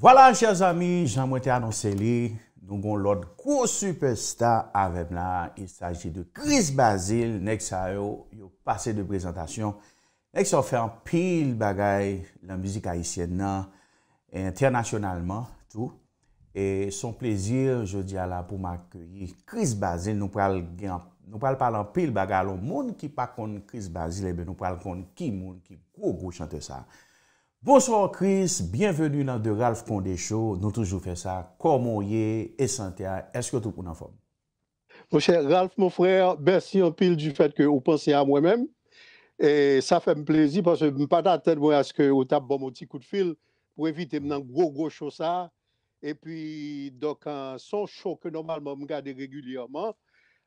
Voila chers ami, jan mwen te anonse li, nou gon lode kwo superstar avem la, il staji de Chris Basile, nek sa yo, yo pase de prezentasyon. Nek sa yo fe an pil bagay la müzik Haitien nan, internationalman, tou, e son plezir, je di ala pou mak yi Chris Basile, nou pral palan pil bagay, alo moun ki pa kon Chris Basile, ebe eh nou pral kon ki moun ki kou kou chante sa. Bonsoir Chris, bienvenu nan de Ralph Kondé Show, nou toujou fè sa, Kormoye, Esantia, eskoutou pou nan fòm. Mou chè, Ralph, mou frè, bèsi an pil du fèt kè ou pensè a mwè mèm, e sa fè m plèzi, pòsè m pata tèd mwè aske ou tap bom ou ti kout fil, pou evite m nan gwo gwo chò sa, e pi, dok, son show kè normalman m gade regulyèman,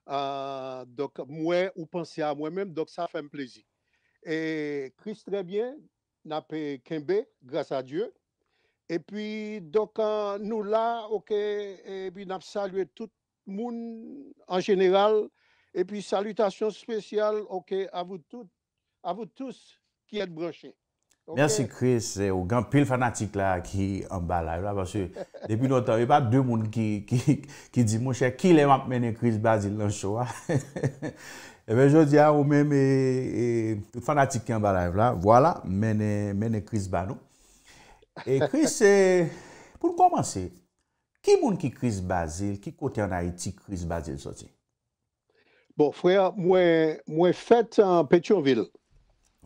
euh, dok, mwè ou pensè a mwè mèm, dok, sa fè m plèzi. E, Chris, trè bè, nape Kembe, grasa Diyo. E pi, dokan nou la, e pi nap salwe tout moun an jeneral, e pi salwitasyon spesyal, a vous tous ki et broche. Mersi Chris, e, ou gan pil fanatik la ki an balay. La vansè, depi nou ta, e pa dè moun ki di moun chè, ki lè map mène Chris Basile lanshoa. Ebe, eh jò diya, ou mè mè eh, eh, fanatik ki an ba la ev la. Vwala, mè nè Kris Banou. E Kris, pou l'komanse, ki moun ki Kris Bazil, ki kote an Haiti Kris Bazil soti? Bo, frè, mwen fèt Petionville.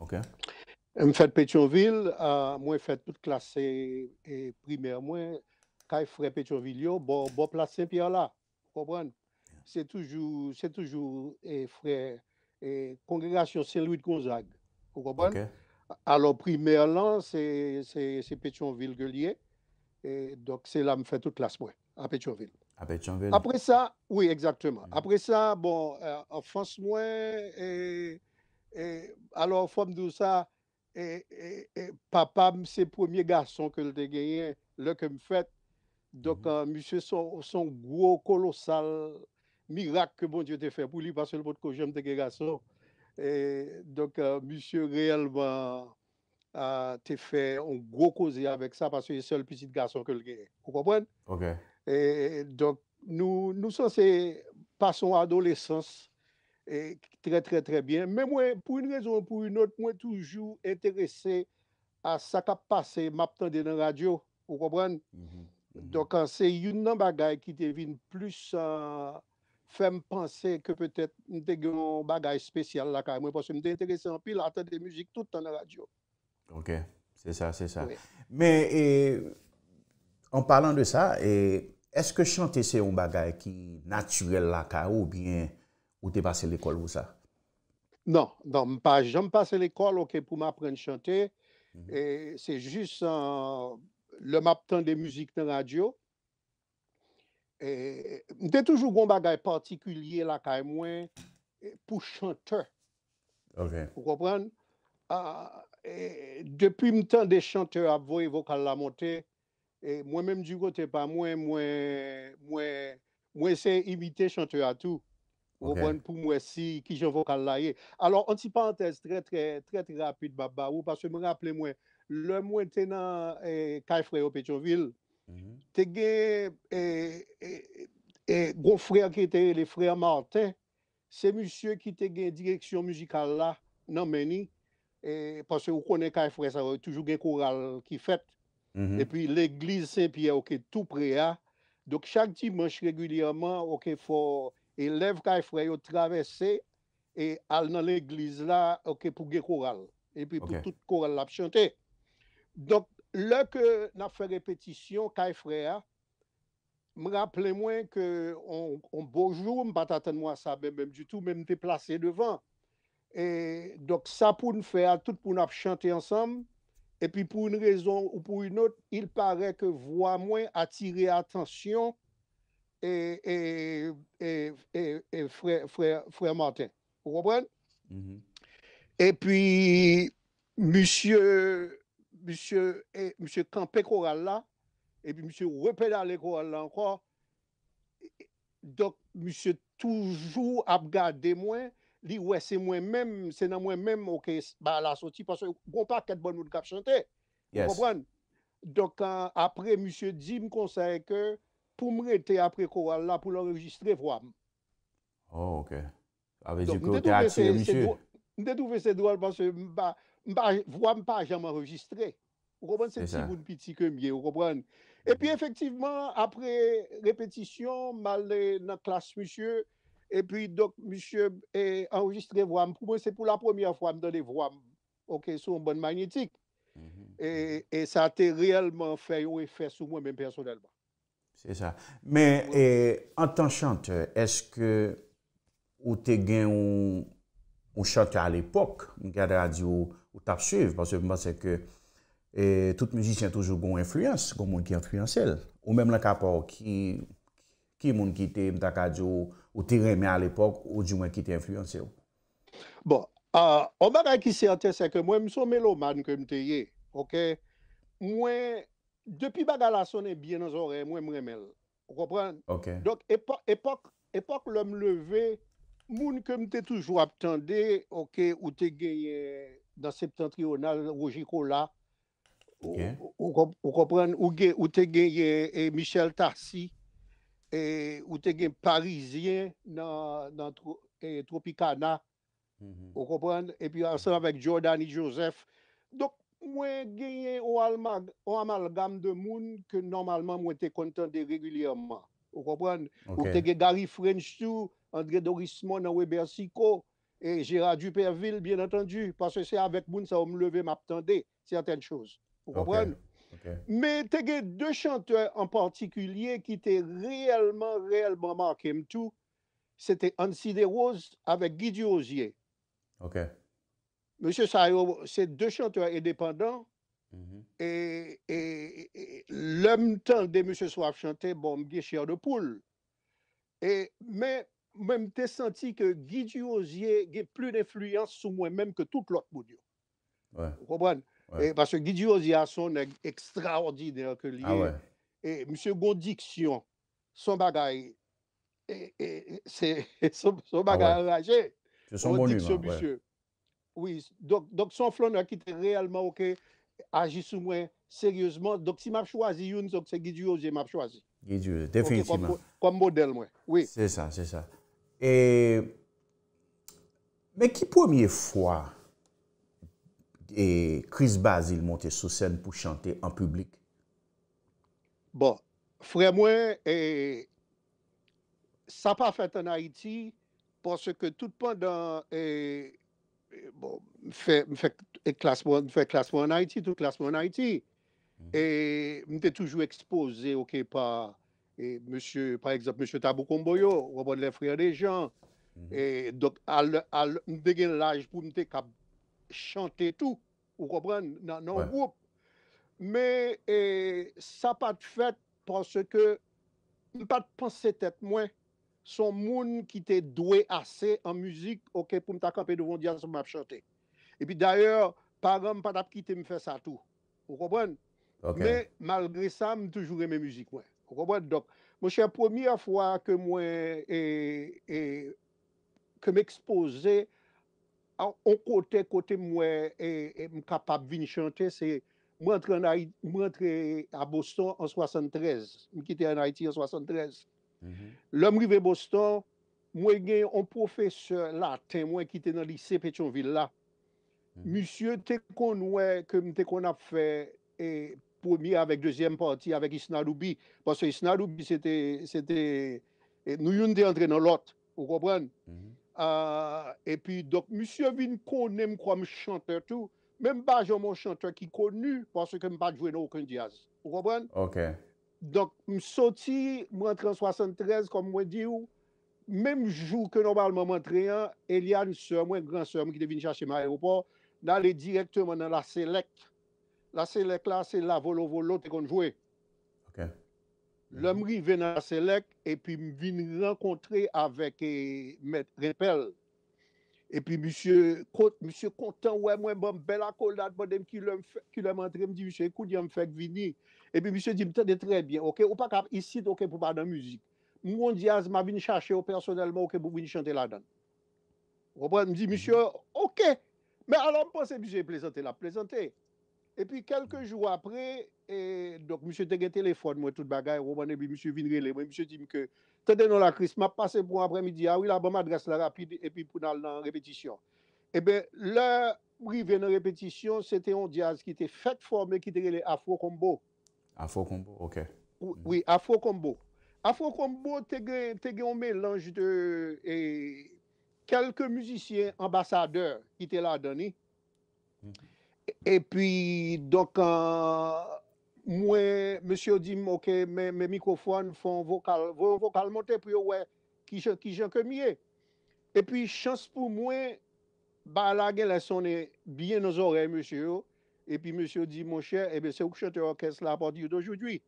Ok. Mwen fèt Petionville, euh, mwen fèt tout klasè primer mwen. Kaj fèt Petionville yo, bo plasè pier la, po branne. c'est toujours, c'est toujours et eh, frère, et eh, congrégation Saint-Louis de Gonzague. Vous comprenez? Alors, primaire là, c'est, c'est, Pétionville Guelier. Et donc, c'est là que je fais toute classe, moi, à Pétionville. Après ça, oui, exactement. Mm. Après ça, bon, euh, en France, moi, et, eh, alors, forme me ça, et, papa, c'est le premier garçon que j'ai gagné, le que me fait. Donc, mm-hmm. euh, monsieur, son, gros colossal Mirak ke bon di yo te fe pou li pa se l vod ko jem te ge gason. Donk, monsi yo reyelvan te fe un gro koze avek sa pa se yon sol pisi de gason ke l ge. Kou kapwen? Ok. Donk, nou san se pa son adolesans. Tre tre tre bien. Men mwen pou yon rezon, pou yon not, mwen toujou enterese a sa ka pase map tande nan radyo. Kou kapwen? Mm-hmm. Mm-hmm. Donk, an se yon nan bagay ki te vin plus an... Euh, Fè m'pansè ke pwetè mte gen yon bagay spesyal la ka. Mwen posè mte enteresan pi la ta de müzik tout an la radyo. Ok, se sa, se sa. Mè, en palan de sa, eske chante se yon bagay ki natyuel la ka ou bien ou te basse l'ekol ou sa? Non, nan m'pase. Jom passe l'ekol, ok, pou m'apren chante. Mhm. Se jis an, le map tan de müzik na radyo, Eh, eh, mte toujou goun bagay partikulye la kay e mwen eh, pou chanteur. Ok. Pou kopran? Ah, depi mten de chanteur ap voye vokal la monte, mwen menm di kote pa mwen se imite chanteur atou. Ok. Pou mwen si ki jen vokal la ye. Alors, an ti pantez tre tre tre tre rapit baba ou, parce mwen rappele mwen, le mwen tenan kay freyo Petrovil, Mm-hmm. te gen e, e, e go frey akete le frey amante se musye ki te gen direksyon muzikal la nan meni e panse ou konen kay e frey sa ou toujou gen koral ki fet mm-hmm. e pi l'eglise se pi a ouke tou pre ya dok chak timanche regulyaman ouke fo e lev kay frey ou travesse e al nan l'eglise la ouke pou gen koral e pi pou tout koral lap chante dok Lè ke nap fè repétisyon, kaj frè a, m'raple mwen ke on bonjou, m'pataten mwen sa, mè mèm du tout, mèm te plase devan. Et dok sa pou n'fè a, tout pou nap chante ansam, et pi pou n'rezon ou pou n'ot, il parek vwa mwen atire atensyon e, e, e, mm-hmm. et frè mante. Ou repren? Et pi, monsieur, Monsye, monsye kanpe korall la, epi monsye repeda le korall la anko, dok monsye toujou ap gade mwen, li wè se mwen mèm, se nan mwen mèm, ok, ba la soti, pasè yon kontak ket bon moun kap chante, yon kompran, dok euh, apre monsye di m konsay ke, pou m rete apre korall la, pou l'orejistre vwa m. Oh, ok, avè di kote ati, monsye. Monsye, monsye, monsye, monsye, monsye, monsye, monsye, monsye, Mpa vwam pa jan m'enregistre. Wrobran, se ti moun piti kemye, wrobran. Epi efektivman, apre repetisyon, mal de nan klas msye, epi dok msye enregistre vwam. Pou mwen se pou la pwemyan fwa mdane vwam. Ok, sou mbon magnitik. E sa te reelman feyo e fe sou mwen men personelman. Se sa. Men, an tan chante, eske ou te gen ou... ou chante a l'epok, mwen kade radio ou tap suive, parce mwen pense ke tout moujitien toujou bon influence, euh, kon mwen ki influence el. Ou mwen mwen kapo ki moun ki te mta kadyo ou te reme a l'epok ou di mwen ki te influence el. Bon, an bagay ki se ante se ke mwen msou meloman ke mte ye, mwen, depi bagay la son e bien an zore, mwen mre mel. Ok. Donc, epok l'homme levé, Moun ke mte toujou ap tende, ouke, ou te genye dan septantriyonal, rojikola, ou kompren, ou te genye e, Michel Tassi, e, ou te genye Parisien nan e, Tropicana, mhm. ou kompren, epi ansan avèk Giordani Joseph. Dok, mwen genye ou amalgam de moun ke normalman mwen te kontende regulyeman, ou kompren. Ou te genye Gary French too, Andre Dorismon, Anwe Bersiko et Gérard Duperville, bien entendu. Parce que c'est avec Moun, ça va me lever ma pendée, certaines choses. Vous comprenez? Mais il y a deux chanteurs en particulier qui étaient réellement, réellement marqués m'tout. C'était Ancy De Rose avec Guy Duosier. Ok. Monsieur Saïro, c'est deux chanteurs indépendants mm-hmm. et l'homme-temps de monsieur Soap chante, bon, bien cher de poule. Et, mais, Mwen te santi ke Gidu Ozye ge plou n'influyans sou mwen menm ke tout l'ot moun diyo. Ou konpwen? Ou konpwen? E, paswe Gidu Ozye a son ekstraordinèr ke liye. A, ah ouè. E, msè gondiksyon, son bagay, e, e, se, son ah bagay anajè. Son bonnume, ouè. Son bonnume, ouè. Ouè. Donk, donk, son flon akite reyalman okè, aji sou mwen, seryèzman. Donk, si map chwazi youn, donk, se Gidu Ozye map chwazi. Gidu Ozye, definitiman. Konm model mwen, ouè. Se sa, se sa. E, men ki pwemye fwa e Chris Basile monte sou sen pou chante an publik? Bon, fwè mwen, e, sa pa fèt an Haiti, pwosè ke tout pandan, e, e, bon, m fè klasmo an Haiti, tout klasmo an Haiti, mm. e, m tè toujou ekspoze ok pa... Par eksept, msye Tabou Koumboyo, ou repon lè frèr lè jan, mhm. et dok al mbegen lèj pou mte kap chante tout, ou repon nan wouk. Mè, sa pat fèt, panse ke m pat panse tèt mwen, son moun ki te dwe asè an müzik ok pou mta kap et devon diyan sa m ap chante. Epi d'ayèr, par an m pat ap kite m fè sa tout, ou repon. Mè, malgré sa, m toujou lè mè müzik wè. Mwen eh, eh, chè eh, mm-hmm. a pwemi a fwa ke mwen ke m'expose an kote kote mwen m kapap vin chante mwen chè a Boston an 73 m kite an Haiti an 73 lom rive Boston mwen gen an profesor la temwen kite nan lise pechon villa mwen chè te kon wè ke m te kon ap fè e pechon villa premier avec deuxième partie avec Isna Loubi. Parce que Isna Loubi, c'était, c'était, nous était des dans l'autre, vous comprenez? Mhm. Euh, et puis, donc, monsieur Vin connaît comme chanteur tout, même pas mon chanteur qui connu parce que je pas joué aucun jazz, vous comprenez? OK. Donc, je suis sorti, je rentré en 73, comme je dis, même jour que normalement je il y a une soeur, moi, une grande soeur, qui est venue chercher mon aéroport, d'aller directement dans la Select La selek la, se la volo volo, te kon jwe. Ok. Le mri ven la selek, epi m vin renkontre avek e, met repel. Epi msye kontan wè mwen bon, bela koldat bodem ki lèm antre, m di msye, kou di an fèk vini. Epi msye di, m tèdè trè byen, ok? Ou pa kap isit, ok, pou pa nan müzik. M won di az, ah, m avin chache ou personelman, ok, pou win chante la dan. Ou pa bon, m di msye, ok, mè alon pwase msye, plesante la, plesante. E pi kelke jou apre, e, dok, msye te gen telefon mwen tout bagay, wou wane bi msye vinre le, mwen msye tim ke, tete non la kris, ma pase pou apre mi di, a, ah wila, ba ma dres la rapide, e pi pou nan repetisyon. E be, la, wou wive nan repetisyon, se te on jazz ki te fet forme ki te gele Afro Combo. Afro Combo, ok. Mm. Oui, Afro Combo. Afro Combo te gen, te gen me lanj de, e, kelke mzisyen ambasadeur ki te la doni, E pi, dokan, euh, mwen, mwesyo di mwoke, mwen mikrofon fon vokal, vokal monte, pi yo we, ki jenke miye. E pi, chans pou mwen, ba la gen eh la sonen, biye nou zore, mwesyo. Mm-hmm. E pi, mwesyo di mwoshe, ebe, se ou k chante orkes la, pa di yo dojou dwi.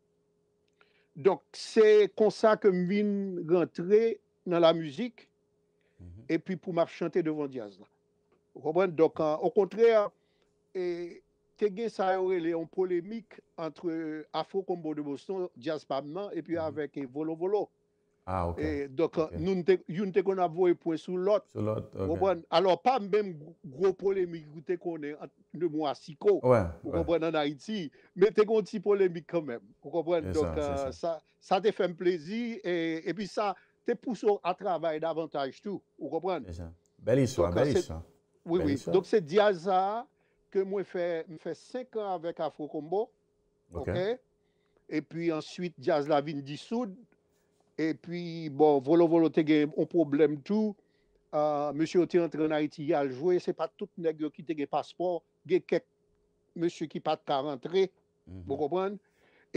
Dok, se konsa ke mwin rentre nan la muzik, e pi pou mwa chante devon diaz la. Wapwen, dokan, o kontre a, tege sa yore le yon polemik antre Afro Combo de Boston, Jazz Padman, epi mhm. avèk Volo Volo. Ah, ok. Dok, yon te kon avoy pou sou lot. Sou lot, ok. Wopwen, alò, pa mbèm gro polemik yon te kon ne mwa siko, wopwen, an Haiti, me te kon ti polemik kèmèm. Wopwen, sa te fèm plezi, epi sa te pousò a travè davantaj tou, wopwen. Bel iswa, bel iswa. Oui, oui. Dok, se Diaz a... ke mwen fè seka avèk Afrocombo, ok, epi answit, jazz la vin disoud, epi bon, volo-volo tege, on problem tou, euh, monsye otè antren a iti yal jwè, se pat tout neg yo ki tege paspor, ge kek monsye ki pat ka rentre, pou mhm. kopran,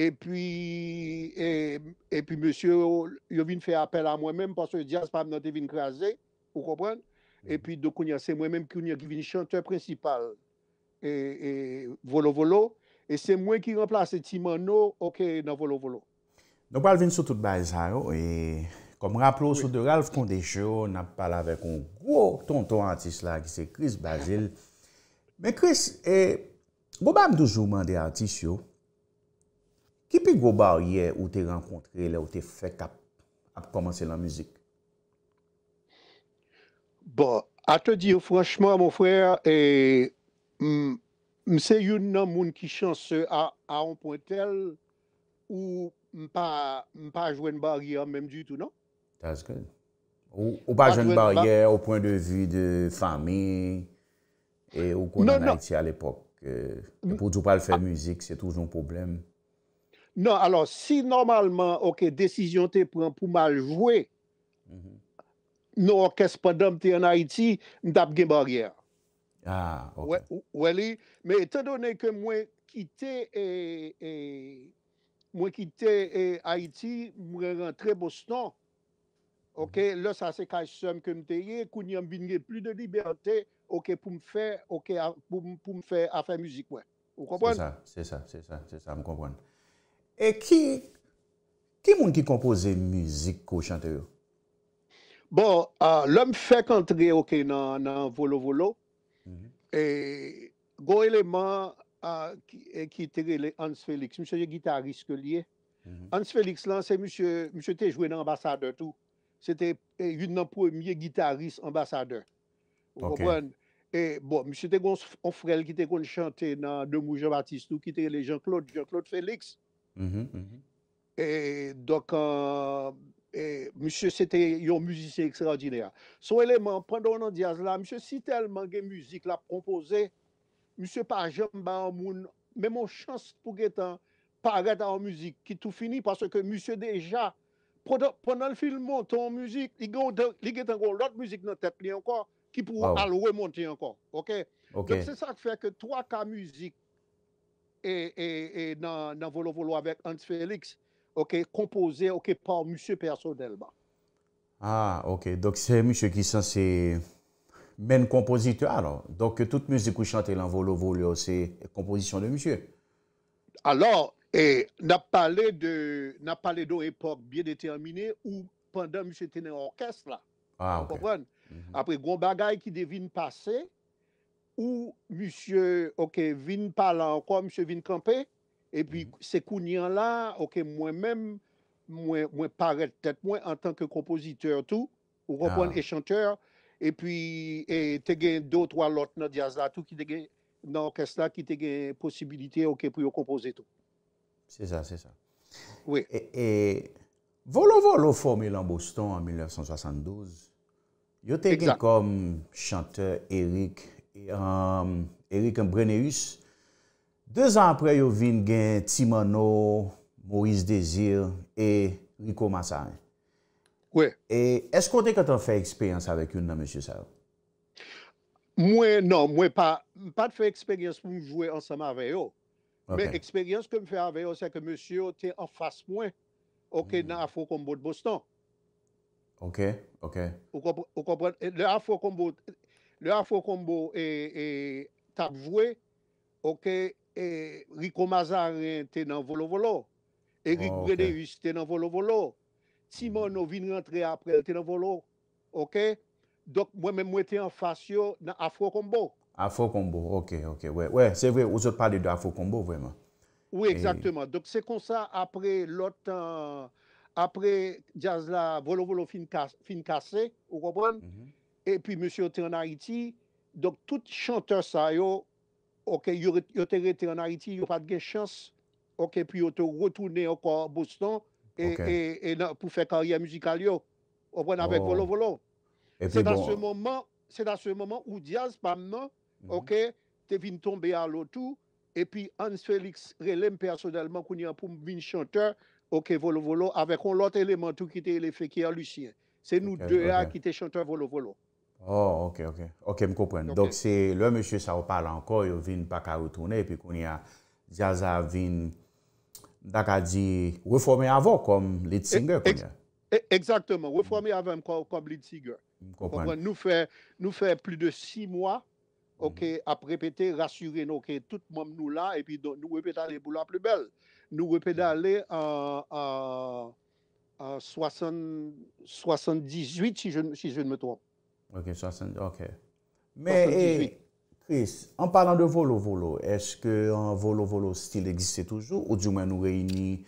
epi monsye yo vin fè apel a mwen men, paswe jazz pa mnen te vin krasè, pou kopran, epi do konyase mwen men, kounye ki vin chante principal, E, e volo-volo e se mwen ki remplase ti man nou ok nan volo-volo. Nopal vin sou tout bazaro e kom rapplo sou de Ralph Kondesho nan pala vek un gwo tonton artis la ki se Chris Basile men Chris, e go bab doujouman de artis yo ki pi go bab ye ou te renkontre le ou te fek ap komanse la mizik? Bo, a te dir franschman moun frèr, e m se yon nan moun ki chanse a an pointel ou m pa jwen barye an menm du tout, nan? Taske. Ou pa jwen barye, ou pwen de vi de fami, e ou kon an Haiti al epok. Pou djou pal fè müzik, se toujoun problem. Nan, alo, si normalman, ou ke desisyon te pwen pou mal jwe, mm-hmm. nou orkesp padam te an Haiti, m tap gen barye an. Wè li, mè te donè ke mwen kite mwen kite a Iti mwen rentre bostan ok, lò sa se kajsem ke mte ye kounyan binye plu de liberte ok pou mfe, bon, euh, ok pou mfe a fè müzik mwen mwen kompon? Se sa, se sa, se sa, mwen kompon E ki, ki moun ki kompose müzik kou chante yo? Bon, lò mfe kantre ok nan volo-volo Mm-hmm. E, gon eleman e, ki te rele Hans Felix, msye je gitaris ke liye. Mm-hmm. Hans Felix lan se msye te jwene ambasadeur tou. Sete eh, yon nan pouye mye gitaris ambasadeur. Bon, msye te gons Ofrel ki te kon chante nan Demou Jean-Baptiste tou ki te rele Jean-Claude, Jean-Claude Felix. Mm-hmm. E, msye, sete yon müzisye ekstradinè. So, eleman, pandon nan diaz la, msye, si tel man gen müzik la proposè, msye, pa jem ba an moun, mè mon chans pou getan, pa agè tan an müzik ki tou fini, parce ke msye, deja, pranan filmon ton müzik, li getan kon lot müzik nan tepli an kon, ki pou alwe moun ti an kon, ok? Ok. Donc, se sa fè ke 3K müzik e nan volo-volo avèk Hans-Felix, oke kompoze oke pan msye perso del ba. Ah, oke, dok se msye ki san se men kompozite alo. Dok tout msye kou chante lan volo volo se kompozisyon de msye. Alo, e nap pale de, nap pale do epok biye determine ou pandan msye tene orkest la. Apre, gwo bagay ki devine pase ou msye, oke, vine pala anko msye vine kampe, E pi, se kounyan la, ok, mwen men, mwen paret tet mwen an tanke kompoziteur tou, ou repon ah. e chanteur, e pi te gen do, twa lot nan diaz la tou ki te gen nan orkestra ki te gen posibilite ok pou yo kompoze tou. Se sa, se sa. Oui. E volo volo fòmè lan Boston an 1972, yo te gen kom chanteur Erik, Erik euh, Mbrenéus, Dez an apre yo vin gen Timono, Moise Desir, e Rico Massari. Oui. E eskote ke te fe eksperyans avèk yon nan M. Saou? Mwen nan, mwen pa, mwen pa te fe eksperyans pou m jouè anseman avè yo. Ok. Mwen eksperyans ke m fe avè yo se ke M. saou te anfas mwen okè nan Afro Combo de Boston. Ok, ok. Ou kompren, ou kompren, le Afro Combo, le Afro Combo e, e, ta jouè, okè, E Riko Mazarin te nan volo-volo. E Riko oh, Bredeus te nan volo-volo. Simon ou vin rentre apre te nan volo. Ok. Dok mwen men mwen te an fasyo nan Afro Combo. Afro Combo. Ok. Ok. Ou zot pade de Afro Combo vwe man. Ou ekzaktman. Dok se konsa apre lotan. Apre jazz la volo-volo fin kase. Ou wabon. E pi mwen se an a iti. Dok tout chanteur sa yo. Ok, yo te rete an Haiti, yo pat ge chans. Ok, pi yo te rotoune anko an Bostan pou fe karye musikal yo. Ouwen avèk volo-volo. Se dan se moman ou Diaz, pamman, mhm. te vin tombe an lo tou. E pi Hans-Felix relèm personelman kouni an pou vin chanteur. Ok, volo-volo, avèk an lote elemantou ki te elefè ki an Lucien. Se nou de a ki te chanteur volo-volo. Oh, ok, ok. Ok, m koupren. Dok se le mèche sa ou pale anko, yo vin paka ou tounè, pi koun ya Ziaza vin daka di reforme avò kom Lit Singer koun ya. Eksaktèman, e, reforme avò m kòm Lit Singer. M koupren. Nou fè pli de 6 mwa ap repete rasyurè nou ki tout mòm nou la epi nou repete ale bou la pli bel. Nou repete ale 78 si jen me tròp. Ok, 68, ok. Mais, eh, Chris, en parlant de volo-volo, eske en volo-volo stil egisite toujou ou djoumen nou reyini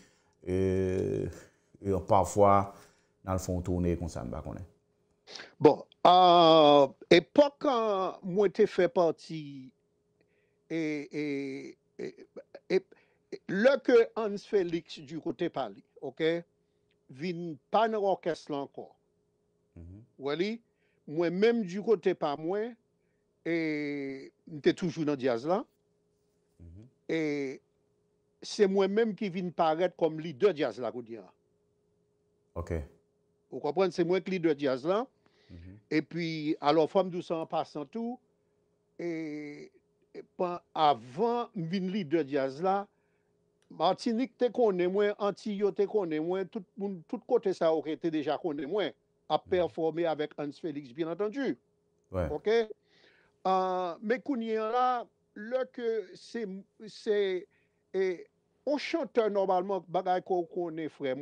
e euh, ou euh, pwafwa nan l'fon tourne kon sa mba konen? Bon, epok mwen te fè pati e le ke Hans Felix du kote pali, ok, vin pan rokes la anko. Wali, Mwen menm du kote pa mwen e mte toujou nan diaz la mhm. e se mwen menm ki vin paret kom li de diaz la kou dira. Ok. Ou kapren se mwen ki li de diaz la mhm. e pi alo fam dou sa an pasan tou e, e pan avan mvin li de diaz la Martinique te kone mwen, Antillo te kone mwen tout kote sa ok te deja kone mwen. a performé avec Hans Félix, bien entendu. Ouais. OK? Euh, mais est là, le que c'est. On chanteur, normalement, bagay qu'on connaît, frère,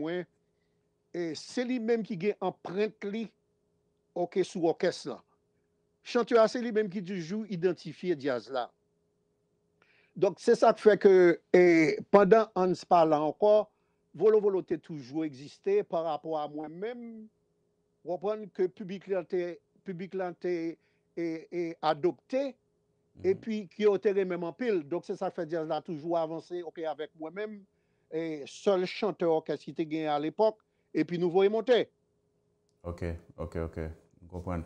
c'est lui-même qui gagne empreinte li, OK, sous orchestre, là. Chanteur, c'est lui-même qui, toujours identifié identifie jazz, là. Donc, c'est ça qui fait que, et, pendant Hans parle encore, Volo Volo toujours existait par rapport à moi-même. Wopon, ke publik lante e, e adokte mhm. e pi ki otere menman pil. Donk se sa fè diyan, la toujou avansè ok, avek mwen menm, e sol chante orkest ki te genye al epok, e pi nouvo e montè. Ok, ok, ok, wopon.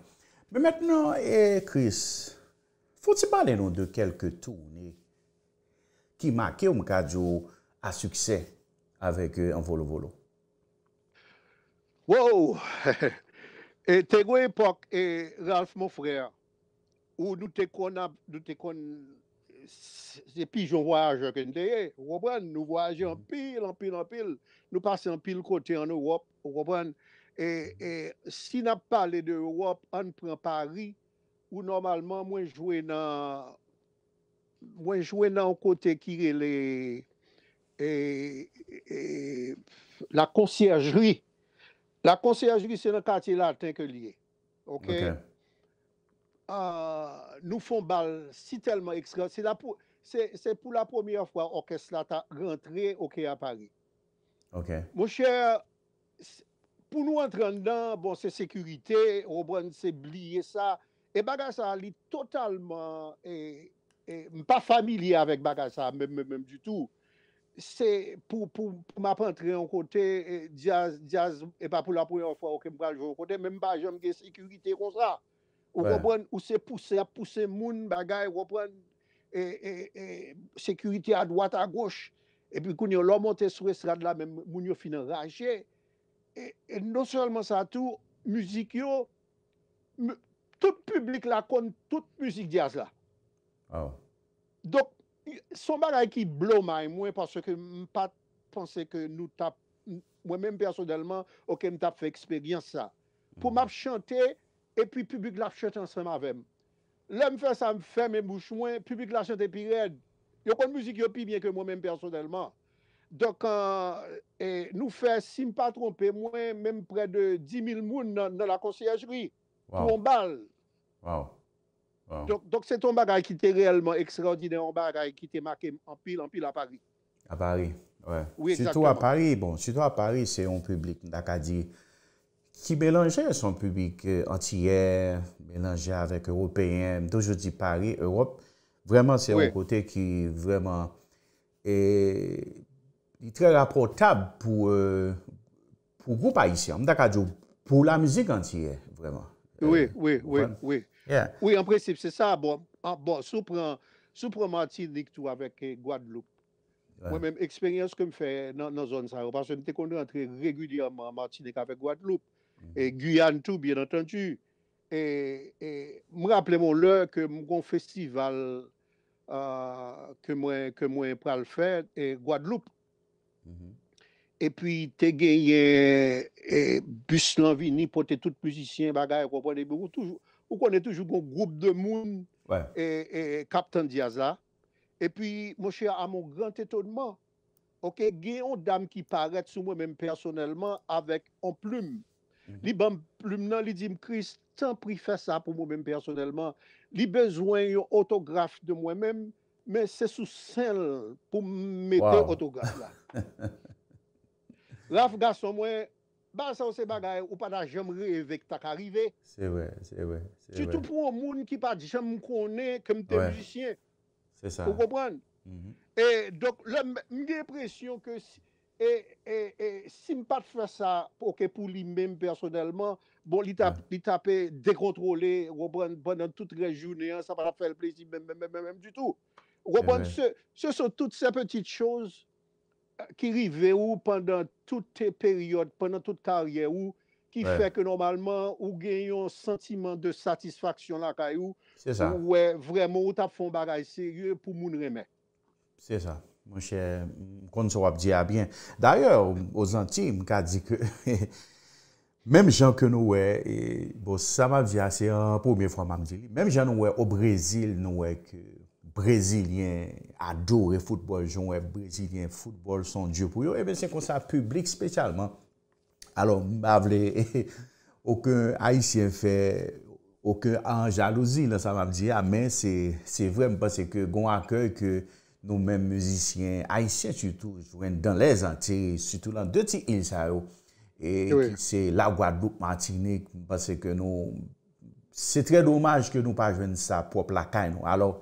Mè mètnen, Chris, fò ti pale nou de kelke tourne ki ma ke ou mkajou a sukse avek an e, volo-volo? Wow! Wow! E Tè gwen epok, e, Ralph, moun frè, ou nou te kon ap, nou te kon, sepi joun voyaj akendeye, roubran, nou voyaj anpil, anpil, anpil, nou pasan anpil kote an Europe, roubran, e, si nap pale de Europe, an pren Paris, ou normalman mwen jwen nan, mwen jwen nan kote kirele, e, la konsyajri, La konseyaj juri se nan kati la tenke liye. Ok. Nou fon bal si telman ekstra. Se pou la pomiye fwa orkest la ta rentre okè a Paris. Ok. Mou chè, pou nou entran nan, bon se sekurite, obran se bliye sa, e bagasa li totalman, e mpa familiye avèk bagasa mèm mèm mèm du tout. Se pou mapantre an kote, e, jaz, jaz, e pa pou la pouye an fwa okèm pral jò an kote, mèm pa jom gen sekurite kon sa. Ou se pousse, moun bagay, e, e, sekurite a dwat, a goch, e pi koun yo lò montè sou estrad la, mèm moun yo finan raje, e non sèlman sa tou, müzik yo, tout publik la kon, tout müzik jaz la. Ah Dok, Soma la e ki blo may mwen parce ke m pa panse ke nou tap, mwen men personelman, oke m tap fe eksperyansa pou map mm-hmm. chante e pi publik la chante ansre mavem. Le m fè sa m fè men mouche mwen, publik la chante pi red. Yo kon mouzik yo pi bien ke mwen men personelman. Dok euh, e, nou fè si m pa trompe mwen, mwen mèm pre de 10.000 moun nan la konsyajri pou mou mbal. Waouh. Ah. Donk se ton bagay ki te realman ekstraordinè, an bagay ki te make an pil an pil a Paris. A Paris, wè. Soutou a Paris, bon, soutou a Paris, se yon publik, mdaka di, ki mélange son publik antiyè, euh, mélange avèk Européen, mdoujou di Paris, Europe, vreman se yon kote ki vreman e... yi tre rapotab pou euh, pou goupa isi, mdaka di, pou la mzik antiyè, vreman. Wè, wè, wè, wè. Oui, en principe, c'est ça. Bon, ah, bon sous-prends Martinique tout avec eh, Guadeloupe. Moi-même, expérience que me fais eh, dans zone ça, oh, parce que je m'étais connu entre régulièrement Martinique avec Guadeloupe mm-hmm. et Guyane tout, bien entendu. Et me rappelez-moi l'heure que mon festival euh, que moi, que moi, pral faire est eh, Guadeloupe. Mm-hmm. Et puis, t'es gagné et busse l'envie ni poter tout musicien bagay, reprenez-vous, toujou. Pou konen toujou goun groub de moun e kapten e, Diaz la. E pi, mou chè a moun gran tetonman. Ok, gen yon dam ki paret sou mwen men personelman avek an ploum. Mhm. Li ban ploum nan, li di mkris, tan pri fè sa pou mwen men personelman. Li bezwen yon autograf de mwen men, men se sou sel pou mwen mwen autograf la. La fga son mwen... Basan se bagay, ou pa nan jom revek tak arive. Se we, se we. Soutou pou ou moun ki pa jom konen kem te mjisyen. Se sa. Ou gobran. Mm-hmm. E, dok, mwen depresyon ke, e, e, e, simpat fwa sa, pou ke pou li men personelman, bon, li tape, li tape, dekontrole, gobran, bonan tout rejounen, sa pa la fel plezi, men, men, men, men, men, men, du tout. Gobran, se, se son tout se petite chouz, Ki rive ou pandan tout te peryode, pandan tout tarye ou, ki fek normalman ou genyon sentimen de satisfaksyon la kay ou. Se sa. Ou we vremen ou tap fon bagay serye pou moun remen. Se sa. Mwen chè, kon sou ap diya bien. D'ayor, o zantim, ka di ke, mem jan ke nou we, bo sa ma diya se an pou miye fwa magdi li. Mem jan nou we, o Brezil nou we ke... Brezilien adore foutebol, joun wè, brezilien foutebol son dieu pou eh ah, yo, ebe, se konsa publik spesyalman. Alon, mba vle, ouke Aisyen fè, ouke an jalouzi, la sa mab di, amen, se vre, mba se ke goun akè, ke nou men muzisyen Aisyen, se joun jwen dan lezant, se joun an de ti in sa yo, e ki se la gwa dout mwatinik, mba se ke nou, se tre lomaj ke nou pa jwen sa pwop lakay nou, alon,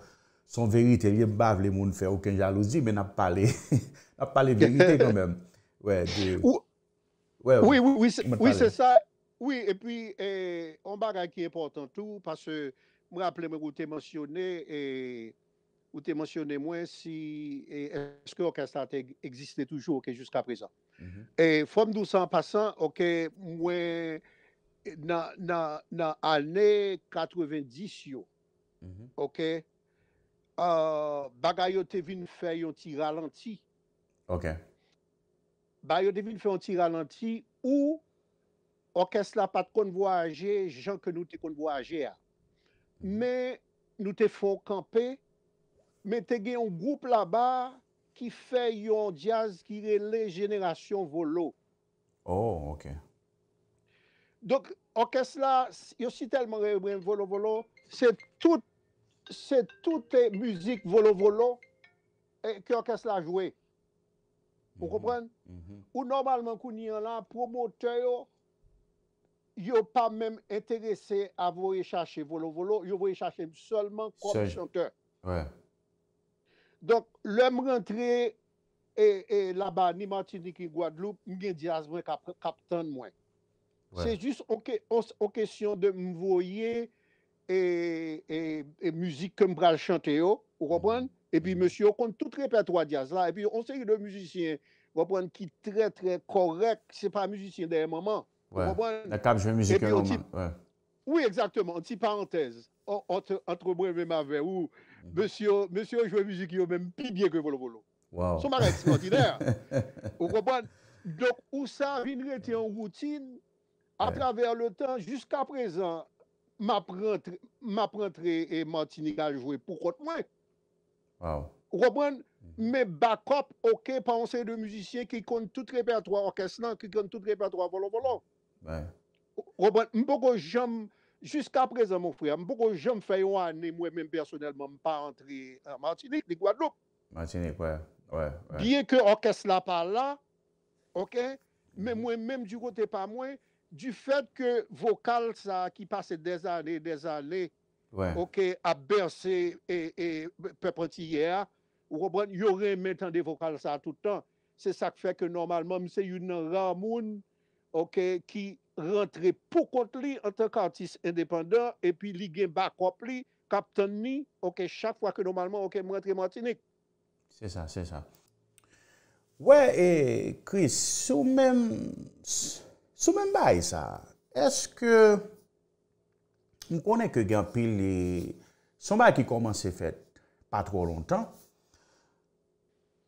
Son verite li mbav li moun fè, okè jalozi men ap pale, ap pale verite kon men. Ou, ou, ou, ou, ou, ou, ou, ou, ou, ou, ou, ou, ou, ou, ou, ou, ou, ou, ou. Oui, oui, oui, c'est ça. Oui, et puis, on parle de qui est important tout, parce que, mou rappelez-vous, ou te mentionnez, eh, ou te mentionnez-moi si, eh, est-ce que l'orchestre a existé toujours, ok, jusqu'à présent. Mm-hmm. Et, eh, from douce à en passant, ok, mwen, nan, nan, nan, anè, katreven dix yo, mm-hmm. ok, bagay yo te vin fè yon ti ralanti. Ok. Bagay yo te vin fè yon ti ralanti ou orkes la pat konvo aje, jan ke nou te konvo aje a. Mm-hmm. Me, nou te fon kampe, me te gen yon groupe la ba ki fè yon jazz ki re le jeneration volo. Oh, ok. Dok, orkes la, yo si telman re yon volo-volo, se tout Sè toutè e müzik volo-volo kè an kè s'la jwè. Ou normalman kou ni an lan, pou moutè yo, yo pa mèm entèresè avoye chache volo-volo, yo voye chache m seulement kòp chanteur. Donk, lè m rentre, e, e la ba, ni Martinique, ni Guadeloupe, m gen diaz mwen kapten mwen. Sè jist okè, okèsyon de m voye et, et, musique comme bral chanter, vous comprenez Et puis mhm. monsieur on compte tout répertoire jazz là et puis on sait que musicien, vous comprenez qui très très correct, Ce n'est pas un musicien des moments. Vous comprenez La table musique moment. Oui, exactement, petite parenthèse. Entre, entre moi et ma mhm. monsieur, monsieur joue musique même plus bien que Volo Volo. Wow. Son mari extraordinaire. vous comprenez Donc, où ça vient en routine à travers le temps jusqu'à présent m ap rentre, m ap rentre e Martinique a jwwe pou kote mwen. Waw. Wabwen, m e bakop, ok, panse de mjusisye ki kon tout repertoar orkeslan, ki kon tout repertoar volo-volo. Wè. Wabwen, m boko jom, jiska apre zan mou frè, m boko jom fè yon ane mwen men personelman m pa rentre Martinique, di Gouadlouk. Martinique, wè, wè, wè. Biye ke orkesla pa la, ok, men mwen menm du kote pa mwen, Du fèd ke vokal sa ki pase des anè, des anè, ok, a berse e peproti yè, yorè mè tande vokal sa toutan. Se sak fèk ke normalman, mse yon nan ramoun, ok, ki rentre poukot li, antenk artist indépendant, epi li gen bakop li, kapten ni, ok, chak fwa ke normalman, ok, mwen tre mwen tine. Se sa, se sa. Wè, Chris, sou mèm... Sou men bay sa, eske, m konen ke gyan pil, son bay ki koman se fet pa tro lontan,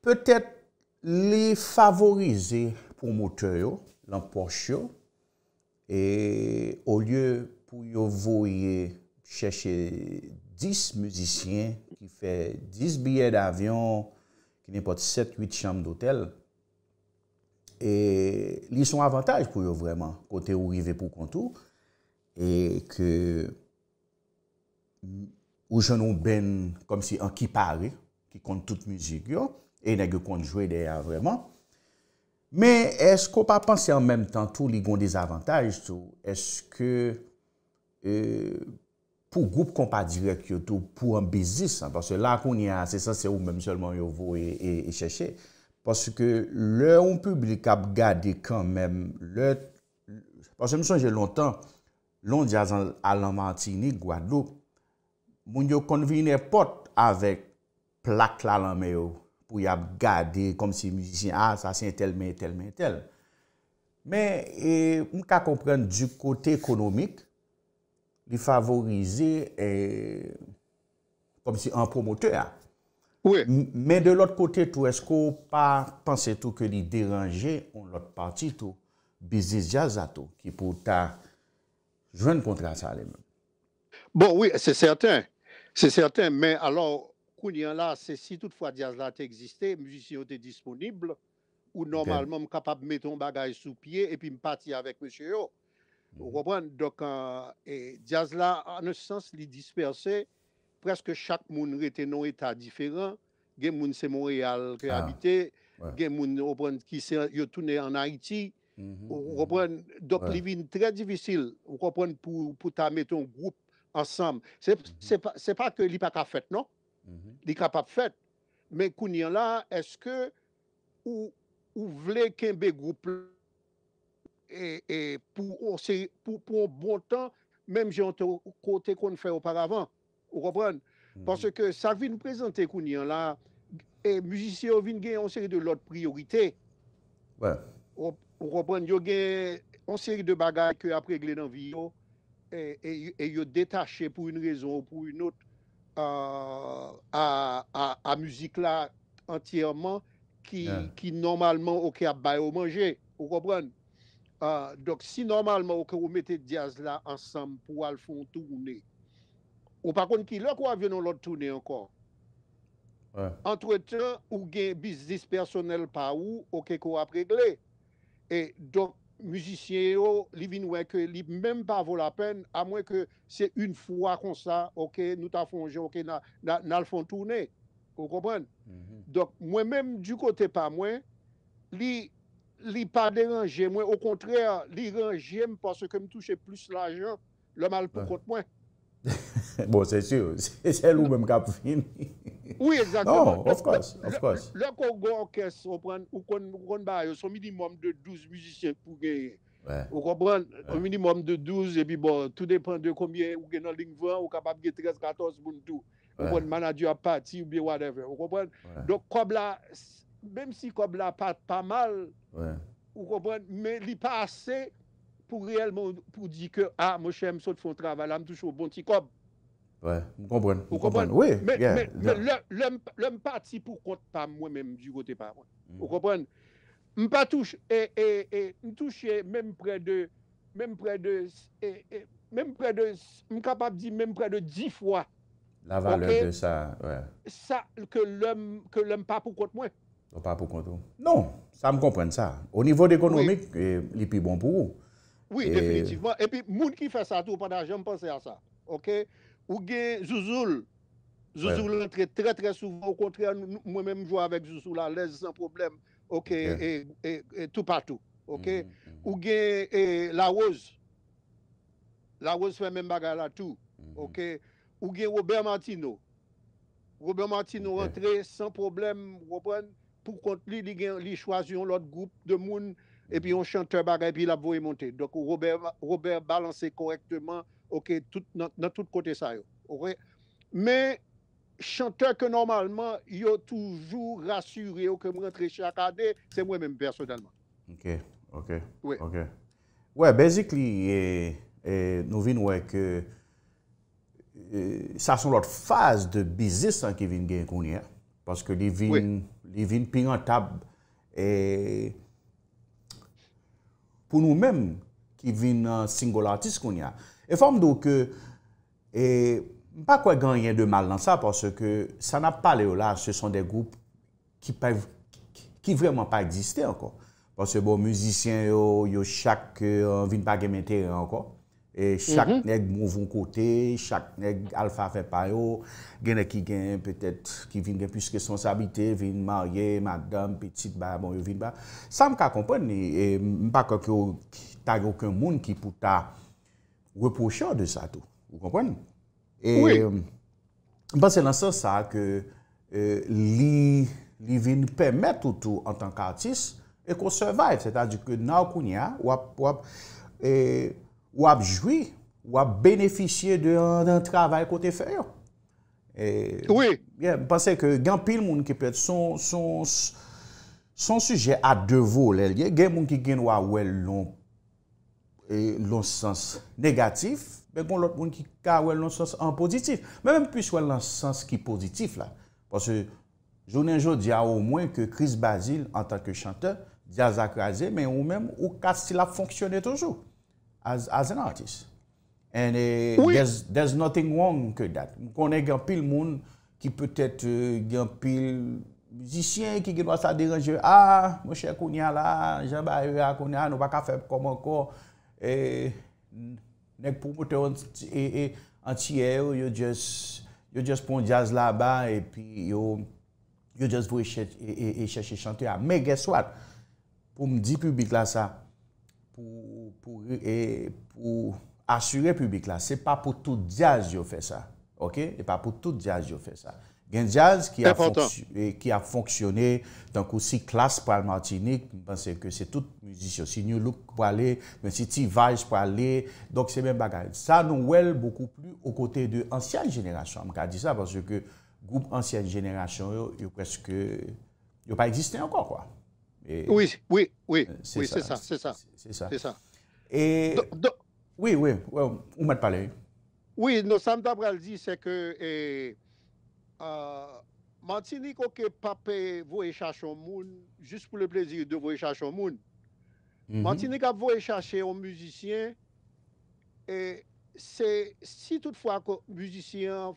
petet li favorize pou mote yo, lan poche yo, e olye pou yo voye chèche dis müzisyen ki fè dis biye d'avyon, ki n'épote set, huit chanm d'otel, e li son avantaj pou yo vreman kote ou rive pou kontou e ke ou jenon ben kom si an ki pare ki kontout mizik yo e neg yo kontjwe deya vreman me esko pa panse an menm tan tou li kon des avantaj tou eske e, pou goup kon pa direk yo tou pou an bezis an parce la kon ni ase sa se ou menm solman yo vou e, e, e cheshe Paske lè ou mpublik ap gade kèmèm lè. Paske msèm jè lontan, lond jazan alamantini gwa dlou. Moun yo konvi nè pot avèk plak lalamèyo pou y ap gade kom si msèm a sa sèntel men tel men tel. Mè mkè a kompren du kote ekonomik li favorize kom si an promoteur a. Mè de lòt kote tou, eskou pa panse tou ke li deranje ou lòt parti tou, bizis diazato ki pou ta jwen kontra sa alem. Bon, oui, se certain. Se certain, mè alò, koun yon la, se si tout fwa diazla te egziste, mjisi yo te disponible, ou normalman m kapap meton bagay sou pie epi m pati avèk mèche yo. Wopwen, do kan, diazla anè sens li disperse, Preske chak moun rete nou eta diferan, gen moun se Moré al kre ah, habite, gen moun ou pren ki se yo toune an Haiti, mhm, ou repren mhm, dople vin tre divisil, ou repren pou ta meton group ansam. Mhm. Se pa ke li pa ka fet non, li ka pa fet, men kou nyan la, eske ou vle kenbe group la, e, e, pou bon tan, menm jante kote kon fè oparavan. Ou repren, hmm. parce que sa vin prezante koun yon la, et musicien vin gen yon seri de lot priorite. Ou repren, yo gen yon seri de bagay ke apre glen an vi yo, et yo detache pou yon rezon, pou yon ot a muzik la entyerman, ki normalman ou ke ap bay ou manje. Ou repren, euh, dok si normalman ou ke ou mette diaz la ansam pou al fon tourne, Ou pa kon ki lè kwa venon lòt tounè ankon. An trè tan, ou gen bizis personel pa ou, ou ke kwa pregle. E, donk, muzisyen yo, li vin wè ke, li mèm pa vò la pen, a mwen ke, se yon fwa kon sa, ou ke nou ta fon jè, ou ke nan al fon tounè. Ou kompwen? Mhm. Donk, mwen mèm du kote pa mwen, li, li pa deran jè mwen, ou kontrè, li ren jèm, paske m touche plus la jè, lè mal pou kote mwen. Bo, se si yo, se sel ou bem kap fin. Oui, exactly. No, of course, of course. Lè kon go orkes, ou kon ba yo, son minimum de douze mjishen pou ge, ou kon pren, son minimum de douze, epi bo, tout depen de koumye, ou gen an ling 20, ou kapap ge 13-14 moun tou, ou kon manadjou apat, si ou bi whatever, ou kon pren, do kob la, bem si kob la pat pa mal, ou kon pren, men li pa ase, pou di ke, a, mò chèm sot fon trav, alam tou chou, bon ti kob, Mwen kompren, mwen kompren, wey. Mwen pa ti pou konta mwen menm du kote pa mwenn. Mm. Mwen kompren, mwen pa touche, mwen touche menm pre de, menm pre de, menm pre de, mwen kapap di menm pre de 10 fwa. La vale de sa, wey. Sa ke lèm pa pou konta mwen. Pa pou konta mwen. Non, sa mwen kompren sa. O nivou de ekonomik, li pi bon pou ou. Oui, definitivman. Epi moun ki fè sa tou, padan jom pense a sa. Oké. Ou gen Zouzoul. Zouzoul rentre tre tre souvo. Ou kontre an mwen menm jou avèk Zouzoul a les san problem. Ok. E tout patou. Ok. Mm, mm, mm. Ou gen La Rose. La Rose fè men bagay la tout. Ok. Ou gen Robert Martino. Robert Martino rentre san problem. Pou kont li li chwazyon lot group de moun. E pi yon chanteur bagay. E pi la bou yi monte. Ok. Ou gen Robert balanse korektman. Ok, nan tout kote sa yo Ouwe Men chanteur ke normalman Yo toujou rasyuri yo Ke mwen tre chakade Se mwen menm versyonalman Ok, ok Ouwe, basically e, e, Nou vin wek e, Sa son lot faz de bizis Ki vin gen koun ya Paske li vin ping an tab E Pou nou menm Ki vin singol artist koun ya E fòm dò kè, e, mpak wè ganyen dè mal nan sa, pòsè kè sa n'ap pale yo la, se son dè goup ki vreman pa egziste ankon. Pòsè bo, müzisyen yo, yo chak e, vin pa gemente ankon, e chak mhm. neg mouvoun kote, chak neg alfa fe payo, genè e ki gen, pètèt ki vin de püske sensabite, vin marye, magdam, petit ba, bon yo vin ba. Sa m ka kompon ni, mpak wè kè yo ta yon kè moun ki pouta repoushan de sa tou. Ou kompwen? Ou e. Mpase nan sa sa ke li vi n'permet tou tou an tank artist e kon survive. Se taj di ke naokounia wap joui, wap euh, beneficye de an travay kote fayon. Ou e. Mpase ke gen pil moun ki pet son suje a devol el. Gen moun ki gen wawel lomp. E lons sens negatif, men bon lot moun ki ka wè lons sens en pozitif. Men mèm pwis wè lons sens ki pozitif la. Pwase jounen jò di a o mwen ke Chris Basile, an tanke chanteur, di a zakraze, men ou mèm, ou kat si la fonksyonè toujou, as an artist. And eh, there's nothing wrong ke dat. Mwen konè gyan pil moun ki pwè tèt gyan pil mousisyen ki gwa sa diranje, a, ah, mwen chè kouni a la, jè ba kouni a, nou baka feb komon kor, E, nek pou moutè an tiye e, e yo, yo jes pon jaz la ba, e pi yo jes vou e chèche e, chante ya. Me, guess what? Pou mdi publik la sa, pou asyre publik la, se pa pou tout jaz yo fè sa, ok? Se pa pou tout jaz yo fè sa. Genjaz ki, qui a fonctionné, donc aussi Classe pral Martinique, mpense que c'est tout musicien si New Look pralè, mpense si pour aller. Donc c'est même bagay. Ça nous wèl beaucoup plus aux côtés de l'ancienne génération, mka di ça parce que groupe ancienne génération yo, yo preske, yo pa existé ankon oui, oui, oui, euh, oui, c'est ça, c'est ça. C'est ça. Et, oui, oui, ou m'avez parlé. Oui, nous sommes d'après pral c'est que Euh, mantini ko ke pape vou e chache ou moun jist pou le plezir de vou e chache ou moun mhm. mantini ka vou e chache ou mousisyen se si tout fwa mousisyen